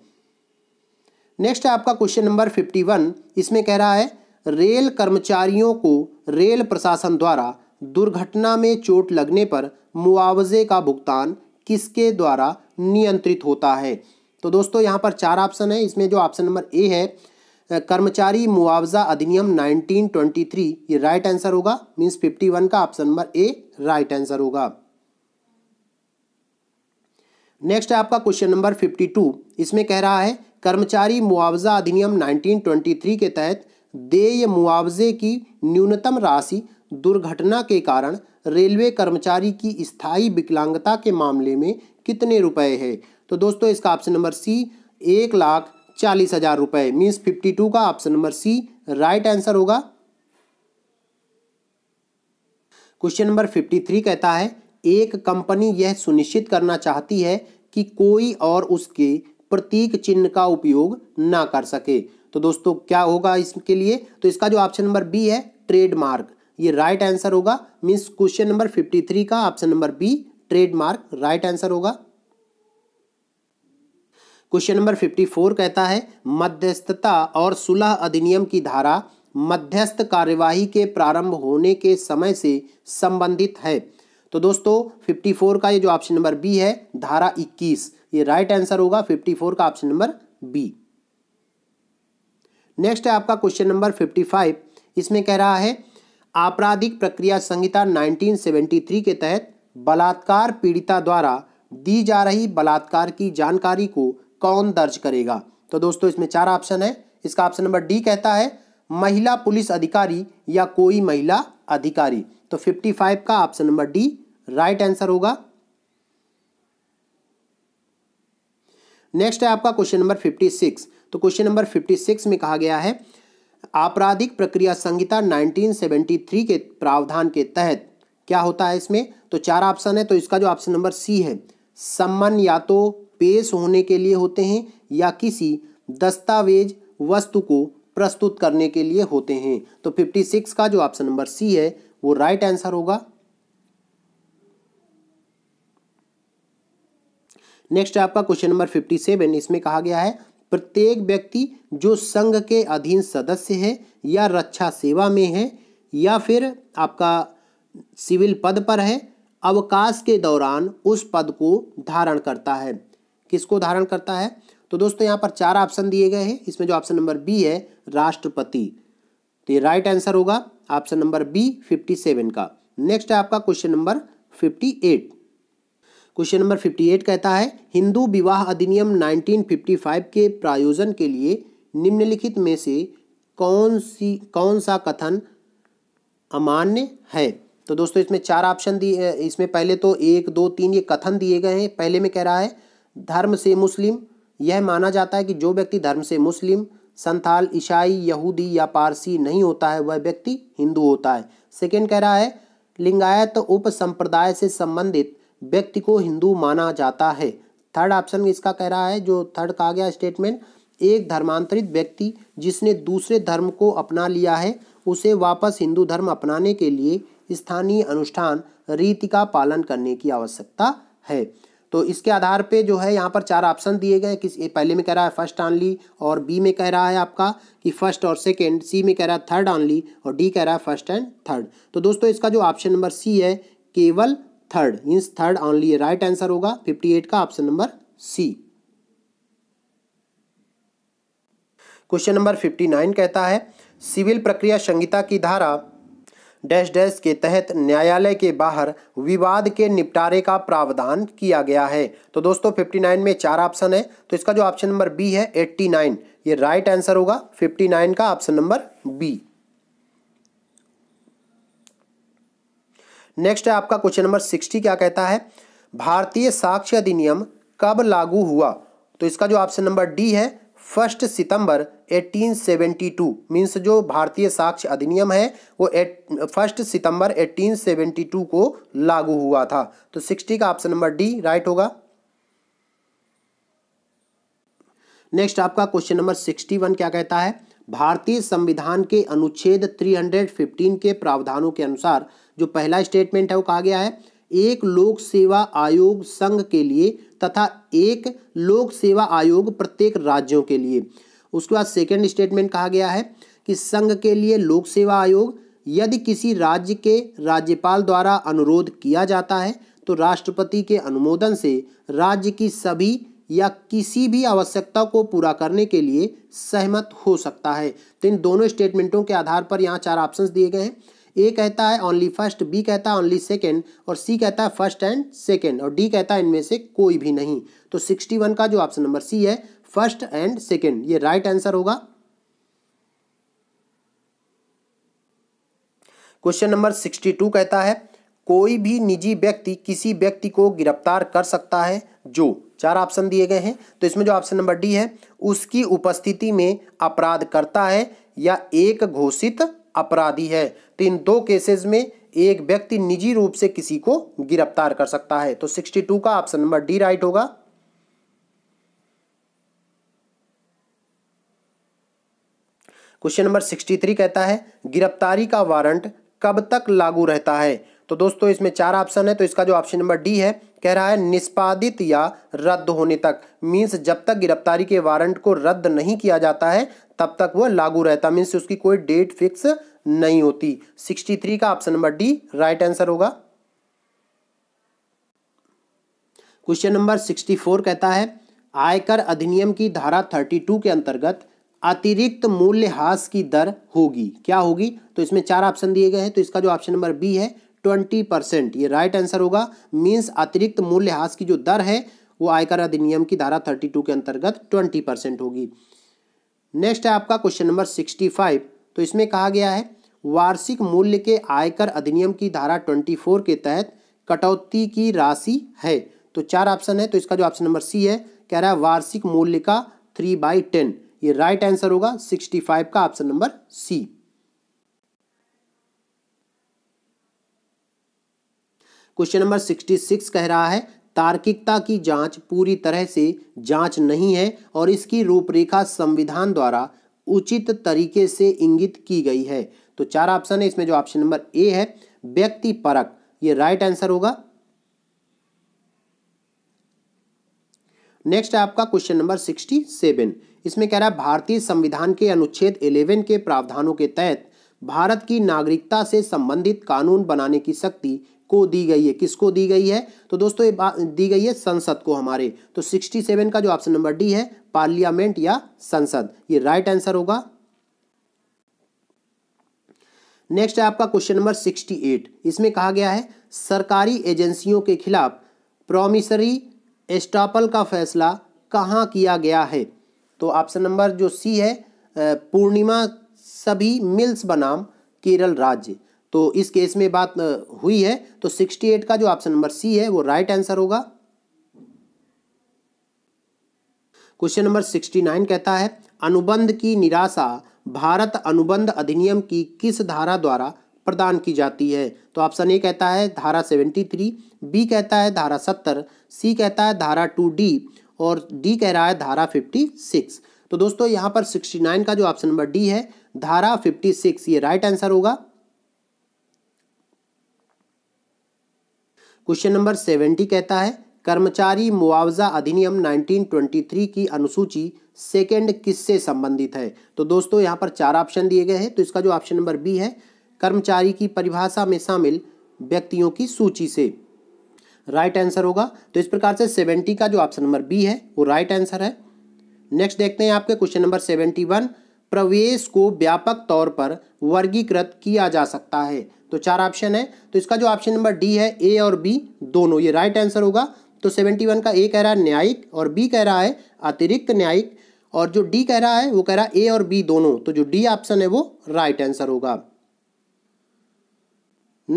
नेक्स्ट है आपका क्वेश्चन नंबर फिफ्टी वन इसमें कह रहा है रेल कर्मचारियों को रेल प्रशासन द्वारा दुर्घटना में चोट लगने पर मुआवजे का भुगतान किसके द्वारा नियंत्रित होता है तो दोस्तों यहाँ पर चार ऑप्शन है इसमें जो ऑप्शन नंबर ए है कर्मचारी मुआवजा अधिनियम 1923 ये राइट आंसर होगा मींस 51 का option number A right answer होगा नेक्स्ट है आपका क्वेश्चन नंबर 52 इसमें कह रहा है कर्मचारी मुआवजा अधिनियम 1923 के तहत देय मुआवजे की न्यूनतम राशि दुर्घटना के कारण रेलवे कर्मचारी की स्थायी विकलांगता के मामले में कितने रुपए है तो दोस्तों इसका ऑप्शन नंबर सी एक लाख चालीस हजार रुपए मीन्स फिफ्टी टू का option number C right answer होगा क्वेश्चन नंबर फिफ्टी थ्री कहता है एक कंपनी यह सुनिश्चित करना चाहती है कि कोई और उसके प्रतीक चिन्ह का उपयोग ना कर सके तो दोस्तों क्या होगा इसके लिए तो इसका जो ऑप्शन नंबर बी है ट्रेडमार्क ये राइट आंसर होगा means question number fifty three का option number B trademark right answer होगा क्वेश्चन नंबर फिफ्टी फोर कहता है मध्यस्थता और सुलह अधिनियम की धारा मध्यस्थ कार्यवाही के प्रारंभ होने के समय से संबंधित है तो दोस्तों फिफ्टी फोर का ये जो ऑप्शन नंबर बी है धारा इक्कीस ये राइट आंसर होगा फिफ्टी फोर का ऑप्शन नंबर बी नेक्स्ट है आपका क्वेश्चन नंबर फिफ्टी फाइव इसमें कह रहा है आपराधिक प्रक्रिया संहिता 1973 के तहत बलात्कार पीड़िता द्वारा दी जा रही बलात्कार की जानकारी को कौन दर्ज करेगा तो दोस्तों इसमें चार ऑप्शन है इसका ऑप्शन नंबर डी कहता है महिला पुलिस अधिकारी या कोई महिला अधिकारी तो 55 का option number D right answer होगा नेक्स्ट है आपका क्वेश्चन नंबर 56 तो क्वेश्चन नंबर फिफ्टी सिक्स में कहा गया है आपराधिक प्रक्रिया संहिता 1973 के प्रावधान के तहत क्या होता है इसमें तो चार ऑप्शन है तो इसका जो ऑप्शन नंबर सी है सम्मन या तो पेश होने के लिए होते हैं या किसी दस्तावेज वस्तु को प्रस्तुत करने के लिए होते हैं तो 56 का जो ऑप्शन नंबर सी है वो राइट आंसर होगा नेक्स्ट आपका क्वेश्चन नंबर 57 इसमें कहा गया है प्रत्येक व्यक्ति जो संघ के अधीन सदस्य है या रक्षा सेवा में है या फिर आपका सिविल पद पर है अवकाश के दौरान उस पद को धारण करता है किसको धारण करता है तो दोस्तों यहाँ पर चार ऑप्शन दिए गए हैं इसमें जो ऑप्शन नंबर बी है राष्ट्रपति तो ये राइट आंसर होगा option number B fifty seven का नेक्स्ट है आपका question number fifty eight question number 58 कहता है हिंदू विवाह अधिनियम 1955 के प्रायोजन के लिए निम्नलिखित में से कौन सी कौन सा कथन अमान्य है तो दोस्तों इसमें चार ऑप्शन दिए इसमें पहले तो एक दो तीन ये कथन दिए गए हैं पहले में कह रहा है धर्म से मुस्लिम यह माना जाता है कि जो व्यक्ति धर्म से मुस्लिम संथाल ईसाई यहूदी या पारसी नहीं होता है वह व्यक्ति हिंदू होता है सेकेंड कह रहा है लिंगायत उप संप्रदाय से संबंधित व्यक्ति को हिंदू माना जाता है थर्ड ऑप्शन इसका कह रहा है जो थर्ड कहा गया स्टेटमेंट एक धर्मांतरित व्यक्ति जिसने दूसरे धर्म को अपना लिया है उसे वापस हिंदू धर्म अपनाने के लिए स्थानीय अनुष्ठान रीति का पालन करने की आवश्यकता है तो इसके आधार पे जो है यहाँ पर चार ऑप्शन दिए गए किस पहले में कह रहा है फर्स्ट ऑनली और बी में कह रहा है आपका कि फर्स्ट और सेकेंड सी में कह रहा है थर्ड ऑनली और डी कह रहा है फर्स्ट एंड थर्ड तो दोस्तों इसका जो ऑप्शन नंबर सी है केवल third means third only right answer होगा फिफ्टी एट का option number C question number fifty nine कहता है सिविल प्रक्रिया संहिता की धारा डैश डैश के तहत न्यायालय के बाहर विवाद के निपटारे का प्रावधान किया गया है तो दोस्तों 59 में चार ऑप्शन है तो इसका जो ऑप्शन नंबर बी है 89 ये राइट आंसर होगा 59 का ऑप्शन नंबर बी नेक्स्ट है आपका क्वेश्चन नंबर सिक्सटी क्या कहता है भारतीय साक्ष्य अधिनियम कब लागू हुआ तो इसका जो ऑप्शन नंबर डी है फर्स्ट सितंबर 1872 मीन्स जो भारतीय साक्ष्य अधिनियम है वो एट फर्स्ट सितंबर 1872 को लागू हुआ था तो 60 का ऑप्शन नंबर डी राइट होगा नेक्स्ट आपका क्वेश्चन नंबर 61 क्या कहता है भारतीय संविधान के अनुच्छेद 315 के प्रावधानों के अनुसार जो पहला स्टेटमेंट है वो कहा गया है एक लोक सेवा आयोग संघ के लिए तथा एक लोक सेवा आयोग प्रत्येक राज्यों के लिए उसके बाद सेकेंड स्टेटमेंट कहा गया है कि संघ के लिए लोक सेवा आयोग यदि किसी राज्य के राज्यपाल द्वारा अनुरोध किया जाता है तो राष्ट्रपति के अनुमोदन से राज्य की सभी या किसी भी आवश्यकता को पूरा करने के लिए सहमत हो सकता है तो इन दोनों स्टेटमेंटों के आधार पर यहाँ चार ऑप्शंस दिए गए हैं ए कहता है ओनली फर्स्ट बी कहता है ओनली सेकेंड और सी कहता है फर्स्ट एंड सेकेंड और डी कहता है इनमें से कोई भी नहीं तो सिक्सटी वन का जो ऑप्शन नंबर सी है फर्स्ट एंड सेकेंड ये राइट right आंसर होगा क्वेश्चन नंबर सिक्सटी टू कहता है कोई भी निजी व्यक्ति किसी व्यक्ति को गिरफ्तार कर सकता है जो चार ऑप्शन दिए गए हैं तो इसमें जो ऑप्शन नंबर डी है उसकी उपस्थिति में अपराध करता है या एक घोषित अपराधी है तो इन दो केसेस में एक व्यक्ति निजी रूप से किसी को गिरफ्तार कर सकता है तो 62 का ऑप्शन नंबर डी राइट होगा क्वेश्चन नंबर 63 कहता है गिरफ्तारी का वारंट कब तक लागू रहता है तो दोस्तों इसमें चार ऑप्शन है तो इसका जो ऑप्शन नंबर डी है कह रहा है निष्पादित या रद्द होने तक मीन्स जब तक गिरफ्तारी के वारंट को रद्द नहीं किया जाता है तब तक वह लागू रहता मीन्स उसकी कोई डेट फिक्स नहीं होती 63 का option number D right answer होगा क्वेश्चन नंबर 64 कहता है आयकर अधिनियम की धारा 32 के अंतर्गत अतिरिक्त मूल्य ह्रास की दर होगी क्या होगी तो इसमें चार ऑप्शन दिए गए हैं तो इसका जो ऑप्शन नंबर बी है ट्वेंटी परसेंट ये राइट आंसर होगा मीन्स अतिरिक्त मूल्य ह्रास की जो दर है वो आयकर अधिनियम की धारा थर्टी टू के अंतर्गत ट्वेंटी परसेंट होगी नेक्स्ट है आपका क्वेश्चन नंबर सिक्सटी फाइव तो इसमें कहा गया है वार्षिक मूल्य के आयकर अधिनियम की धारा 24 के तहत कटौती की राशि है तो चार ऑप्शन है तो इसका जो ऑप्शन नंबर सी है कह रहा है वार्षिक मूल्य का थ्री बाई टेन ये राइट आंसर होगा सिक्सटी फाइव का option number C question number sixty six कह रहा है तार्किकता की जांच पूरी तरह से जांच नहीं है और इसकी रूपरेखा संविधान द्वारा उचित तरीके से इंगित की गई है तो चार ऑप्शन है इसमें जो ऑप्शन नंबर ए है व्यक्ति परक ये राइट आंसर होगा नेक्स्ट है आपका क्वेश्चन नंबर सिक्सटी सेवन इसमें कह रहा है भारतीय संविधान के अनुच्छेद इलेवन के प्रावधानों के तहत भारत की नागरिकता से संबंधित कानून बनाने की शक्ति को दी गई है किसको दी गई है तो दोस्तों ये दी गई है संसद को हमारे तो सिक्सटी सेवन का जो ऑप्शन नंबर डी है पार्लियामेंट या संसद ये राइट आंसर होगा नेक्स्ट है आपका क्वेश्चन नंबर सिक्सटी एट इसमें कहा गया है सरकारी एजेंसियों के खिलाफ प्रोमिसरी एस्टापल का फैसला कहाँ किया गया है तो ऑप्शन नंबर जो सी है पूर्णिमा सभी मिल्स बनाम केरल राज्य तो इस केस में बात हुई है तो 68 का जो ऑप्शन नंबर सी है वो राइट आंसर होगा क्वेश्चन नंबर 69 कहता है अनुबंध की निराशा भारत अनुबंध अधिनियम की किस धारा द्वारा प्रदान की जाती है तो ऑप्शन ए कहता है धारा 73 बी कहता है धारा 70 सी कहता है धारा 2D और डी कह रहा है धारा 56 तो दोस्तों यहां पर 69 का जो ऑप्शन नंबर डी है धारा 56 ये राइट आंसर होगा क्वेश्चन नंबर सेवेंटी कहता है कर्मचारी मुआवजा अधिनियम 1923 की अनुसूची सेकेंड किससे संबंधित है तो दोस्तों यहाँ पर चार ऑप्शन दिए गए हैं तो इसका जो ऑप्शन नंबर बी है कर्मचारी की परिभाषा में शामिल व्यक्तियों की सूची से राइट right आंसर होगा तो इस प्रकार से सेवेंटी का जो ऑप्शन नंबर बी है वो राइट right आंसर है नेक्स्ट देखते हैं आपके क्वेश्चन नंबर सेवेंटी वन प्रवेश को व्यापक तौर पर वर्गीकृत किया जा सकता है तो चार ऑप्शन है तो इसका जो ऑप्शन नंबर डी है ए और बी दोनों ये राइट आंसर होगा तो सेवेंटी वन का ए कह रहा है न्यायिक और बी कह रहा है अतिरिक्त न्यायिक और जो डी कह रहा है वो कह रहा है ए और बी दोनों तो जो डी ऑप्शन है वो राइट आंसर होगा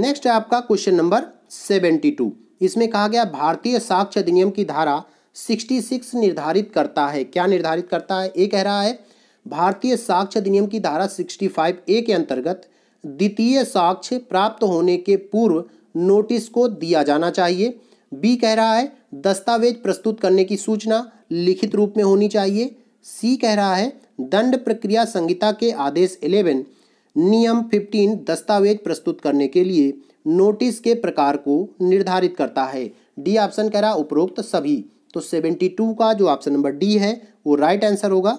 नेक्स्ट है आपका क्वेश्चन नंबर सेवेंटी टू इसमें कहा गया भारतीय साक्ष्य अधिनियम की धारा सिक्सटी सिक्स निर्धारित करता है क्या निर्धारित करता है ए कह रहा है भारतीय साक्ष्य अधिनियम की धारा 65 ए के अंतर्गत द्वितीय साक्ष्य प्राप्त होने के पूर्व नोटिस को दिया जाना चाहिए बी कह रहा है दस्तावेज प्रस्तुत करने की सूचना लिखित रूप में होनी चाहिए सी कह रहा है दंड प्रक्रिया संहिता के आदेश 11 नियम 15 दस्तावेज प्रस्तुत करने के लिए नोटिस के प्रकार को निर्धारित करता है डी ऑप्शन कह रहा उपरोक्त सभी तो 72 का जो ऑप्शन नंबर डी है वो राइट आंसर होगा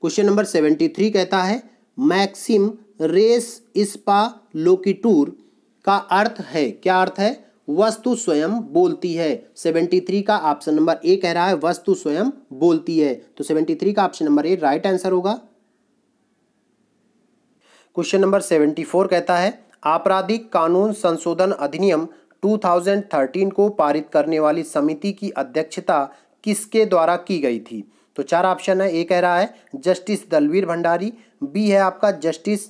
क्वेश्चन नंबर सेवेंटी थ्री कहता है मैक्सिम रेस इस्पा लोकिटूर का अर्थ है क्या अर्थ है वस्तु स्वयं बोलती है सेवेंटी थ्री का ऑप्शन नंबर ए कह रहा है वस्तु स्वयं बोलती है तो सेवेंटी थ्री का option number A right answer होगा क्वेश्चन नंबर सेवेंटी फोर कहता है आपराधिक कानून संशोधन अधिनियम 2013 को पारित करने वाली समिति की अध्यक्षता किसके द्वारा की गई थी तो चार ऑप्शन है ए कह रहा है जस्टिस दलवीर भंडारी बी है आपका जस्टिस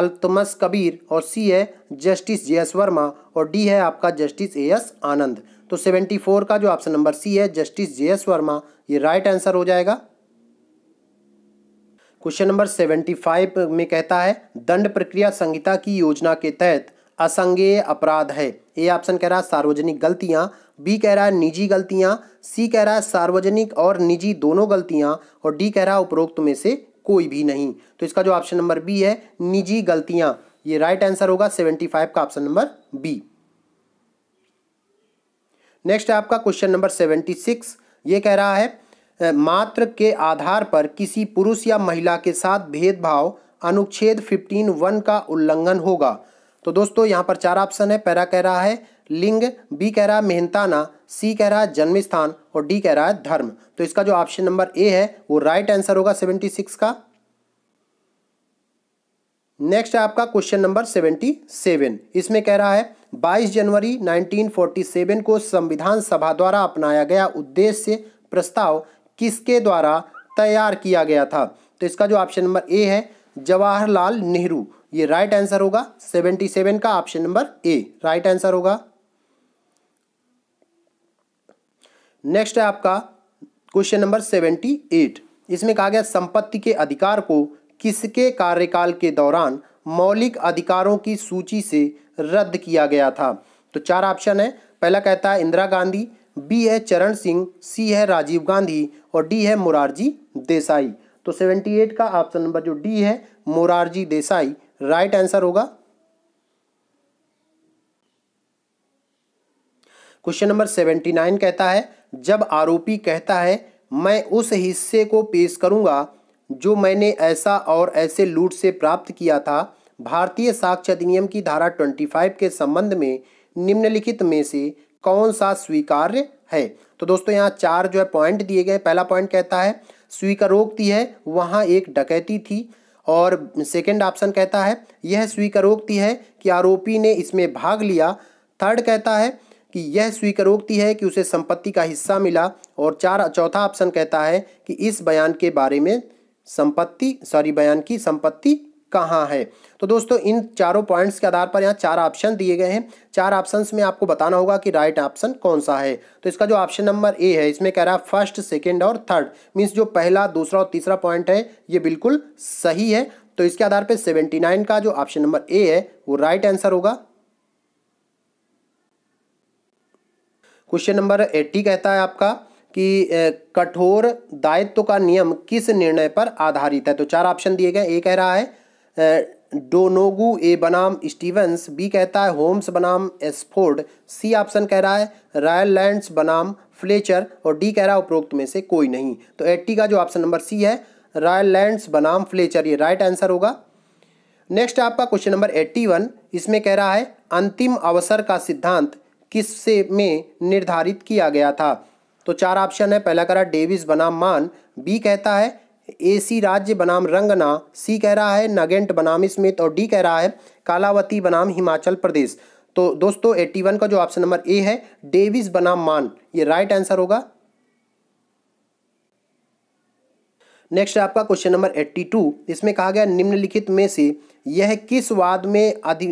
अल्तमस कबीर और सी है जस्टिस जे एस वर्मा और डी है आपका जस्टिस ए एस आनंद तो सेवेंटी फोर का जो ऑप्शन नंबर सी है जस्टिस जे एस वर्मा ये राइट आंसर हो जाएगा क्वेश्चन नंबर सेवेंटी फाइव में कहता है दंड प्रक्रिया संहिता की योजना के तहत असंगेय अपराध है ए ऑप्शन कह रहा है सार्वजनिक गलतियां बी कह रहा है निजी गलतियां सी कह रहा है सार्वजनिक और निजी दोनों गलतियां और डी कह रहा है उपरोक्त में से कोई भी नहीं तो इसका जो ऑप्शन नंबर बी है निजी गलतियां ये राइट आंसर होगा सेवेंटी फाइव का ऑप्शन नंबर बी नेक्स्ट है आपका क्वेश्चन नंबर सेवेंटी सिक्स ये कह रहा है मात्र के आधार पर किसी पुरुष या महिला के साथ भेदभाव अनुच्छेद फिफ्टीन वन का उल्लंघन होगा तो दोस्तों यहाँ पर चार ऑप्शन है पहला कह रहा है लिंग बी कह रहा है मेहनताना सी कह रहा है जन्म स्थान और डी कह रहा है धर्म तो इसका जो ऑप्शन नंबर ए है वो राइट आंसर होगा सेवेंटी सिक्स का नेक्स्ट है आपका क्वेश्चन नंबर सेवेंटी सेवन इसमें कह रहा है बाईस जनवरी नाइनटीन फोर्टी सेवन को संविधान सभा द्वारा अपनाया गया उद्देश्य प्रस्ताव किसके द्वारा तैयार किया गया था तो इसका जो ऑप्शन नंबर ए है जवाहरलाल नेहरू ये राइट आंसर होगा सेवन का option number A right answer होगा नेक्स्ट है आपका क्वेश्चन नंबर सेवेंटी एट इसमें कहा गया संपत्ति के अधिकार को किसके कार्यकाल के दौरान मौलिक अधिकारों की सूची से रद्द किया गया था तो चार ऑप्शन है पहला कहता है इंदिरा गांधी बी है चरण सिंह सी है राजीव गांधी और डी है मुरारजी देसाई तो सेवेंटी एट का ऑप्शन नंबर जो डी है मुरारजी देसाई राइट आंसर होगा क्वेश्चन नंबर सेवेंटी नाइन कहता है जब आरोपी कहता है मैं उस हिस्से को पेश करूंगा जो मैंने ऐसा और ऐसे लूट से प्राप्त किया था भारतीय साक्ष्य अधिनियम की धारा 25 के संबंध में निम्नलिखित में से कौन सा स्वीकार्य है तो दोस्तों यहाँ चार जो है पॉइंट दिए गए पहला पॉइंट कहता है स्वीकारोक्ति है वहाँ एक डकैती थी और सेकंड ऑप्शन कहता है यह स्वीकारोक्ति है कि आरोपी ने इसमें भाग लिया थर्ड कहता है कि यह स्वीकारोक्ति है कि उसे संपत्ति का हिस्सा मिला और चार चौथा ऑप्शन कहता है कि इस बयान के बारे में संपत्ति सॉरी बयान की संपत्ति कहाँ है तो दोस्तों इन चारों पॉइंट्स के आधार पर यहाँ चार ऑप्शन दिए गए हैं चार ऑप्शंस में आपको बताना होगा कि राइट ऑप्शन कौन सा है तो इसका जो ऑप्शन नंबर ए है इसमें कह रहा है फर्स्ट सेकेंड और थर्ड मीन्स जो पहला दूसरा और तीसरा पॉइंट है ये बिल्कुल सही है तो इसके आधार पर सेवेंटी नाइन का जो ऑप्शन नंबर ए है वो राइट आंसर होगा क्वेश्चन नंबर एट्टी कहता है आपका कि कठोर दायित्व का नियम किस निर्णय पर आधारित है तो चार ऑप्शन दिए गए ए कह रहा है डोनोगू ए बनाम स्टीवंस बी कहता है होम्स बनाम एस्फोर्ड सी ऑप्शन कह रहा है रायल लैंड्स बनाम फ्लेचर और डी कह रहा है उपरोक्त में से कोई नहीं तो एट्टी का जो ऑप्शन नंबर सी है रायल लैंड्स बनाम फ्लेचर ये राइट आंसर होगा नेक्स्ट आपका क्वेश्चन नंबर एट्टी वन इसमें कह रहा है अंतिम अवसर का सिद्धांत किस से में निर्धारित किया गया था तो चार ऑप्शन है पहला कह रहा डेविस बनाम मान बी कहता है एसी राज्य बनाम रंगना सी कह रहा है नगेंट बनाम स्मिथ और डी कह रहा है कालावती बनाम हिमाचल प्रदेश तो दोस्तों 81 का जो ऑप्शन नंबर ए है डेविस बनाम मान ये राइट आंसर होगा नेक्स्ट आपका क्वेश्चन नंबर 82 इसमें कहा गया निम्नलिखित में से यह किस वाद में अधि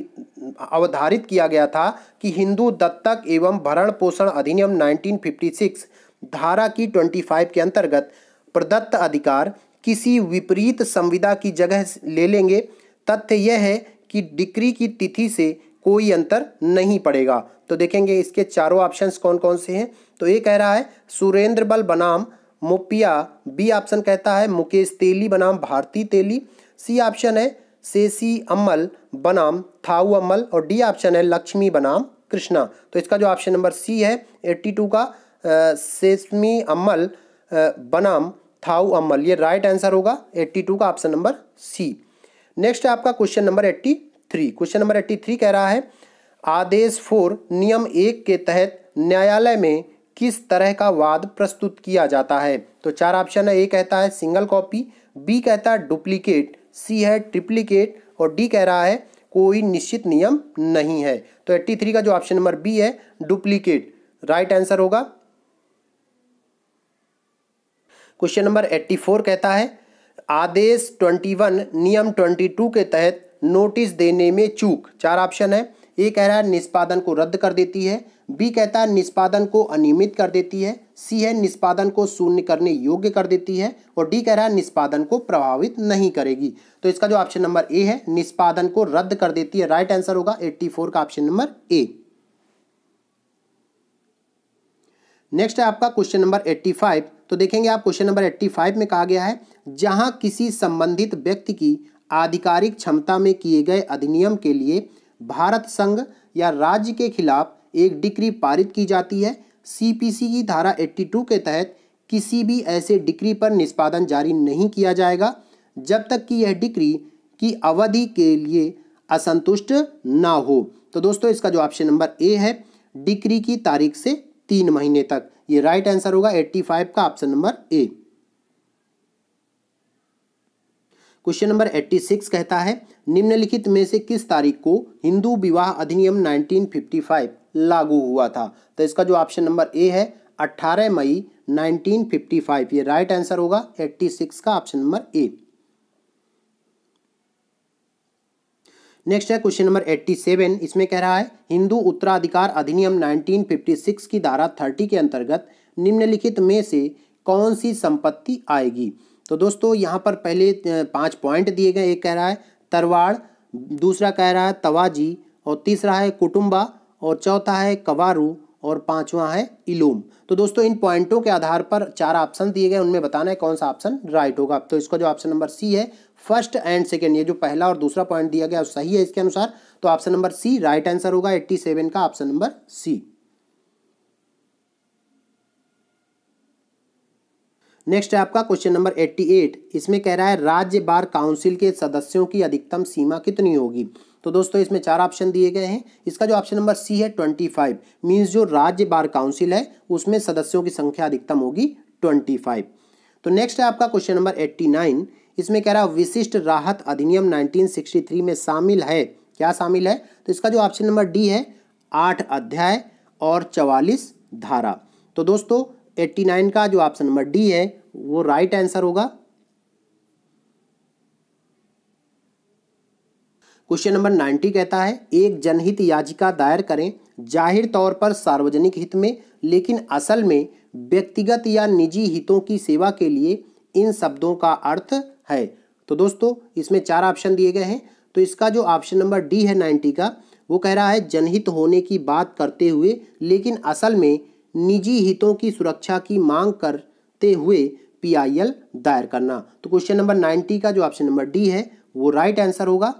अवधारित किया गया था कि हिंदू दत्तक एवं भरण पोषण अधिनियम 1956 धारा की 25 के अंतर्गत प्रदत्त अधिकार किसी विपरीत संविदा की जगह ले लेंगे तथ्य यह है कि डिक्री की तिथि से कोई अंतर नहीं पड़ेगा तो देखेंगे इसके चारों ऑप्शंस कौन कौन से हैं तो ये कह रहा है सुरेंद्र बल बनाम मुपिया बी ऑप्शन कहता है मुकेश तेली बनाम भारती तेली सी ऑप्शन है सेसी अम्मल बनाम थाऊ अम्मल और डी ऑप्शन है लक्ष्मी बनाम कृष्णा तो इसका जो ऑप्शन नंबर सी है एट्टी टू का सेसमी अम्मल बनाम थाऊ अम्मल ये राइट आंसर होगा एट्टी टू का ऑप्शन नंबर सी नेक्स्ट है आपका question number eighty three question number eighty three कह रहा है आदेश फोर नियम एक के तहत न्यायालय में किस तरह का वाद प्रस्तुत किया जाता है तो चार ऑप्शन है ए कहता है सिंगल कॉपी बी कहता है डुप्लीकेट सी है ट्रिप्लीकेट और डी कह रहा है कोई निश्चित नियम नहीं है तो एट्टी थ्री का जो ऑप्शन नंबर बी है डुप्लीकेट राइट आंसर होगा क्वेश्चन नंबर एट्टी फोर कहता है आदेश ट्वेंटी वन नियम ट्वेंटी टू के तहत नोटिस देने में चूक चार ऑप्शन है ए कह रहा है निष्पादन को रद्द कर देती है बी कहता है निष्पादन को अनियमित कर देती है सी है निष्पादन को शून्य करने योग्य कर देती है और डी कह रहा है निष्पादन को प्रभावित नहीं करेगी तो इसका जो ऑप्शन नंबर ए है निष्पादन को रद्द कर देती है राइट आंसर होगा 84 का ऑप्शन नंबर ए नेक्स्ट है आपका क्वेश्चन नंबर 85 तो देखेंगे आप क्वेश्चन नंबर 85 में कहा गया है जहां किसी संबंधित व्यक्ति की आधिकारिक क्षमता में किए गए अधिनियम के लिए भारत संघ या राज्य के खिलाफ एक डिक्री पारित की जाती है सीपीसी की धारा 82 के तहत किसी भी ऐसे डिक्री पर निष्पादन जारी नहीं किया जाएगा जब तक कि यह डिक्री की अवधि के लिए असंतुष्ट ना हो तो दोस्तों इसका जो ऑप्शन नंबर ए है डिक्री की तारीख से तीन महीने तक ये राइट आंसर होगा 85 का option number A question number 86 कहता है निम्नलिखित में से किस तारीख को हिंदू विवाह अधिनियम 1955 लागू हुआ था तो इसका जो ऑप्शन नंबर ए है 18 मई 1955 ये राइट आंसर होगा 86 का ऑप्शन नंबर ए नेक्स्ट है क्वेश्चन नंबर 87 इसमें कह रहा है हिंदू उत्तराधिकार अधिनियम 1956 की धारा 30 के अंतर्गत निम्नलिखित में से कौन सी संपत्ति आएगी तो दोस्तों यहां पर पहले पांच पॉइंट दिए गए एक कह रहा है तरवाड़ दूसरा कह रहा है तवाजी और तीसरा है कुटुंबा और चौथा है कवारू और पांचवा है इलोम तो दोस्तों इन पॉइंटों के आधार पर चार ऑप्शन दिए गए उनमें बताना है कौन सा ऑप्शन राइट होगा तो इसका जो ऑप्शन नंबर सी है फर्स्ट एंड सेकेंड ये जो पहला और दूसरा पॉइंट दिया गया सही है इसके अनुसार तो option number C right answer होगा एट्टी सेवन का ऑप्शन नंबर सी नेक्स्ट है आपका क्वेश्चन नंबर 88 इसमें कह रहा है राज्य बार काउंसिल के सदस्यों की अधिकतम सीमा कितनी होगी तो दोस्तों इसमें चार ऑप्शन दिए गए हैं इसका जो ऑप्शन नंबर सी है ट्वेंटी फाइव मीन्स जो राज्य बार काउंसिल है उसमें सदस्यों की संख्या अधिकतम होगी ट्वेंटी फाइव तो नेक्स्ट है आपका क्वेश्चन नंबर एट्टी नाइन इसमें कह रहा है विशिष्ट राहत अधिनियम थ्री में शामिल है क्या शामिल है तो इसका जो ऑप्शन नंबर डी है आठ अध्याय और चवालीस धारा तो दोस्तों एट्टी नाइन का जो ऑप्शन नंबर डी है वो राइट आंसर होगा क्वेश्चन नंबर नाइन्टी कहता है एक जनहित याचिका दायर करें जाहिर तौर पर सार्वजनिक हित में लेकिन असल में व्यक्तिगत या निजी हितों की सेवा के लिए इन शब्दों का अर्थ है तो दोस्तों इसमें चार ऑप्शन दिए गए हैं तो इसका जो ऑप्शन नंबर डी है नाइन्टी का वो कह रहा है जनहित होने की बात करते हुए लेकिन असल में निजी हितों की सुरक्षा की मांग करते हुए पीआईएल दायर करना तो क्वेश्चन नंबर नाइन्टी का जो ऑप्शन नंबर डी है वो राइट right आंसर होगा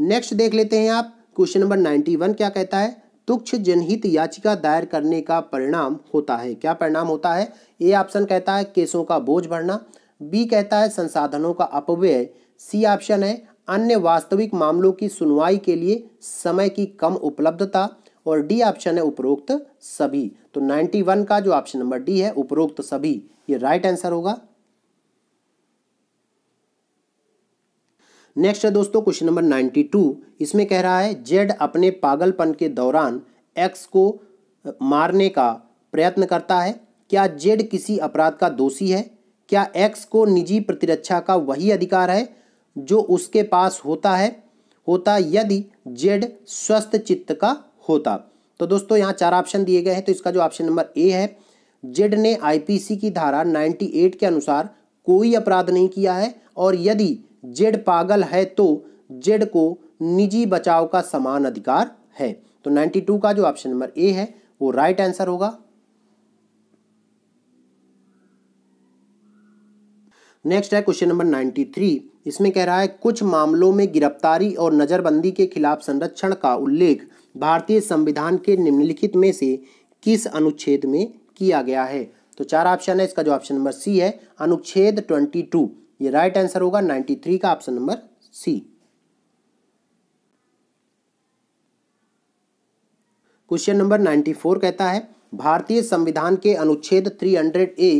नेक्स्ट देख लेते हैं आप क्वेश्चन नंबर नाइन्टी वन क्या कहता है तुक्ष जनहित याचिका दायर करने का परिणाम होता है क्या परिणाम होता है ए ऑप्शन कहता है केसों का बोझ बढ़ना बी कहता है संसाधनों का अपव्यय सी ऑप्शन है अन्य वास्तविक मामलों की सुनवाई के लिए समय की कम उपलब्धता और डी ऑप्शन है उपरोक्त सभी तो 91 का जो ऑप्शन नंबर डी है उपरोक्त तो सभी ये राइट आंसर होगा नेक्स्ट है दोस्तों क्वेश्चन नंबर 92 इसमें कह रहा है जेड अपने पागलपन के दौरान एक्स को मारने का प्रयत्न करता है क्या जेड किसी अपराध का दोषी है क्या एक्स को निजी प्रतिरक्षा का वही अधिकार है जो उसके पास होता है होता यदि जेड स्वस्थ चित्त का होता तो दोस्तों यहाँ चार ऑप्शन दिए गए हैं तो इसका जो ऑप्शन नंबर ए है जेड ने आईपीसी की धारा 98 के अनुसार कोई अपराध नहीं किया है और यदि जेड पागल है तो जेड को निजी बचाव का समान अधिकार है तो 92 का जो ऑप्शन नंबर ए है वो राइट आंसर होगा नेक्स्ट है क्वेश्चन नंबर 93 इसमें कह रहा है कुछ मामलों में गिरफ्तारी और नज़रबंदी के खिलाफ संरक्षण का उल्लेख भारतीय संविधान के निम्नलिखित में से किस अनुच्छेद में किया गया है तो चार ऑप्शन है इसका जो ऑप्शन नंबर सी है अनुच्छेद ट्वेंटी टू ये राइट आंसर होगा नाइन्टी थ्री का option number C question number ninety four कहता है भारतीय संविधान के अनुच्छेद थ्री हंड्रेड ए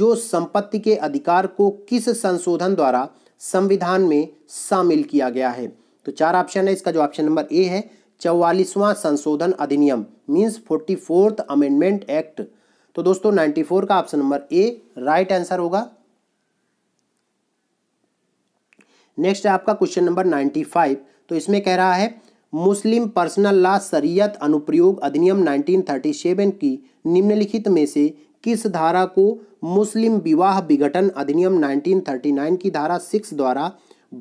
जो संपत्ति के अधिकार को किस संशोधन द्वारा संविधान में शामिल किया गया है तो चार ऑप्शन है इसका जो ऑप्शन नंबर ए है चौवालीसवां संशोधन अधिनियम means forty fourth amendment act तो दोस्तों फोर का option number A right answer होगा नेक्स्ट है आपका क्वेश्चन नंबर फाइव तो इसमें कह रहा है मुस्लिम पर्सनल लॉ शरीयत अनुप्रयोग अधिनियम 1937 की निम्नलिखित में से किस धारा को मुस्लिम विवाह विघटन अधिनियम 1939 की धारा सिक्स द्वारा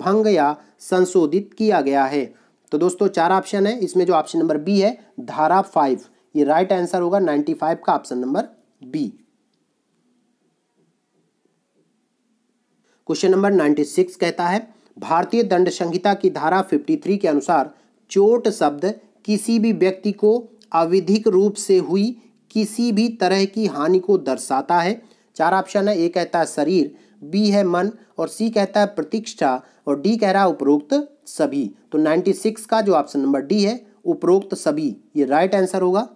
भंग या संशोधित किया गया है तो दोस्तों चार ऑप्शन है इसमें जो ऑप्शन नंबर बी है धारा फाइव ये राइट आंसर होगा नाइन्टी फाइव का option number B question number ninety six कहता है भारतीय दंड संहिता की धारा फिफ्टी थ्री के अनुसार चोट शब्द किसी भी व्यक्ति को अविधिक रूप से हुई किसी भी तरह की हानि को दर्शाता है चार ऑप्शन है ए कहता है शरीर बी है मन और सी कहता है प्रतीक्षा और डी कह रहा है उपरोक्त सभी तो 96 का जो ऑप्शन नंबर डी है उपरोक्त सभी ये राइट आंसर होगा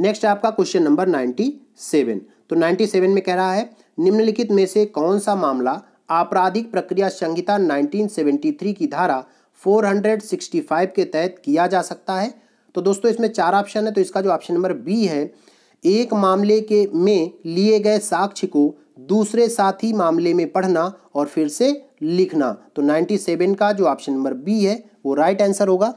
नेक्स्ट आपका क्वेश्चन नंबर 97 तो 97 में कह रहा है निम्नलिखित में से कौन सा मामला आपराधिक प्रक्रिया संहिता 1973 की धारा 465 के तहत किया जा सकता है तो दोस्तों इसमें चार ऑप्शन है तो इसका जो ऑप्शन नंबर बी है एक मामले के में लिए गए साक्ष्य को दूसरे साथी मामले में पढ़ना और फिर से लिखना तो 97 का जो ऑप्शन नंबर बी है वो राइट आंसर होगा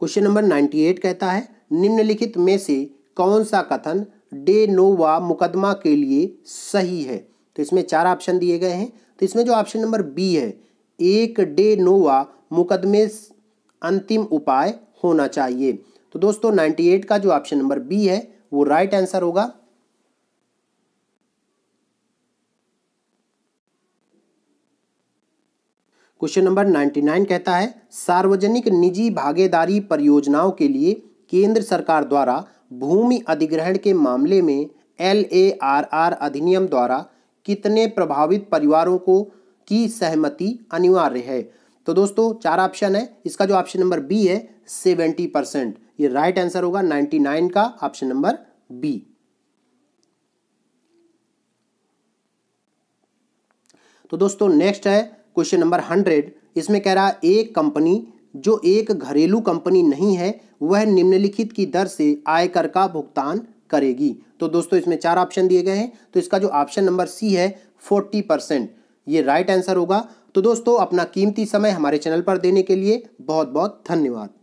क्वेश्चन नंबर 98 कहता है निम्नलिखित में से कौन सा कथन डे नोवा मुकदमा के लिए सही है तो इसमें चार ऑप्शन दिए गए हैं तो इसमें जो ऑप्शन नंबर बी है एक डे नोवा मुकदमे अंतिम उपाय होना चाहिए तो दोस्तों 98 का जो ऑप्शन नंबर बी है वो राइट आंसर होगा क्वेश्चन नंबर 99 कहता है सार्वजनिक निजी भागीदारी परियोजनाओं के लिए केंद्र सरकार द्वारा भूमि अधिग्रहण के मामले में एल अधिनियम द्वारा कितने प्रभावित परिवारों को की सहमति अनिवार्य है तो दोस्तों चार ऑप्शन है इसका जो ऑप्शन नंबर बी है सेवेंटी परसेंट ये राइट आंसर होगा 99 का ऑप्शन नंबर बी तो दोस्तों नेक्स्ट है क्वेश्चन नंबर हंड्रेड इसमें कह रहा है एक कंपनी जो एक घरेलू कंपनी नहीं है वह निम्नलिखित की दर से आयकर का भुगतान करेगी तो दोस्तों इसमें चार ऑप्शन दिए गए हैं तो इसका जो ऑप्शन नंबर सी है फोर्टी परसेंट ये राइट आंसर होगा तो दोस्तों अपना कीमती समय हमारे चैनल पर देने के लिए बहुत बहुत धन्यवाद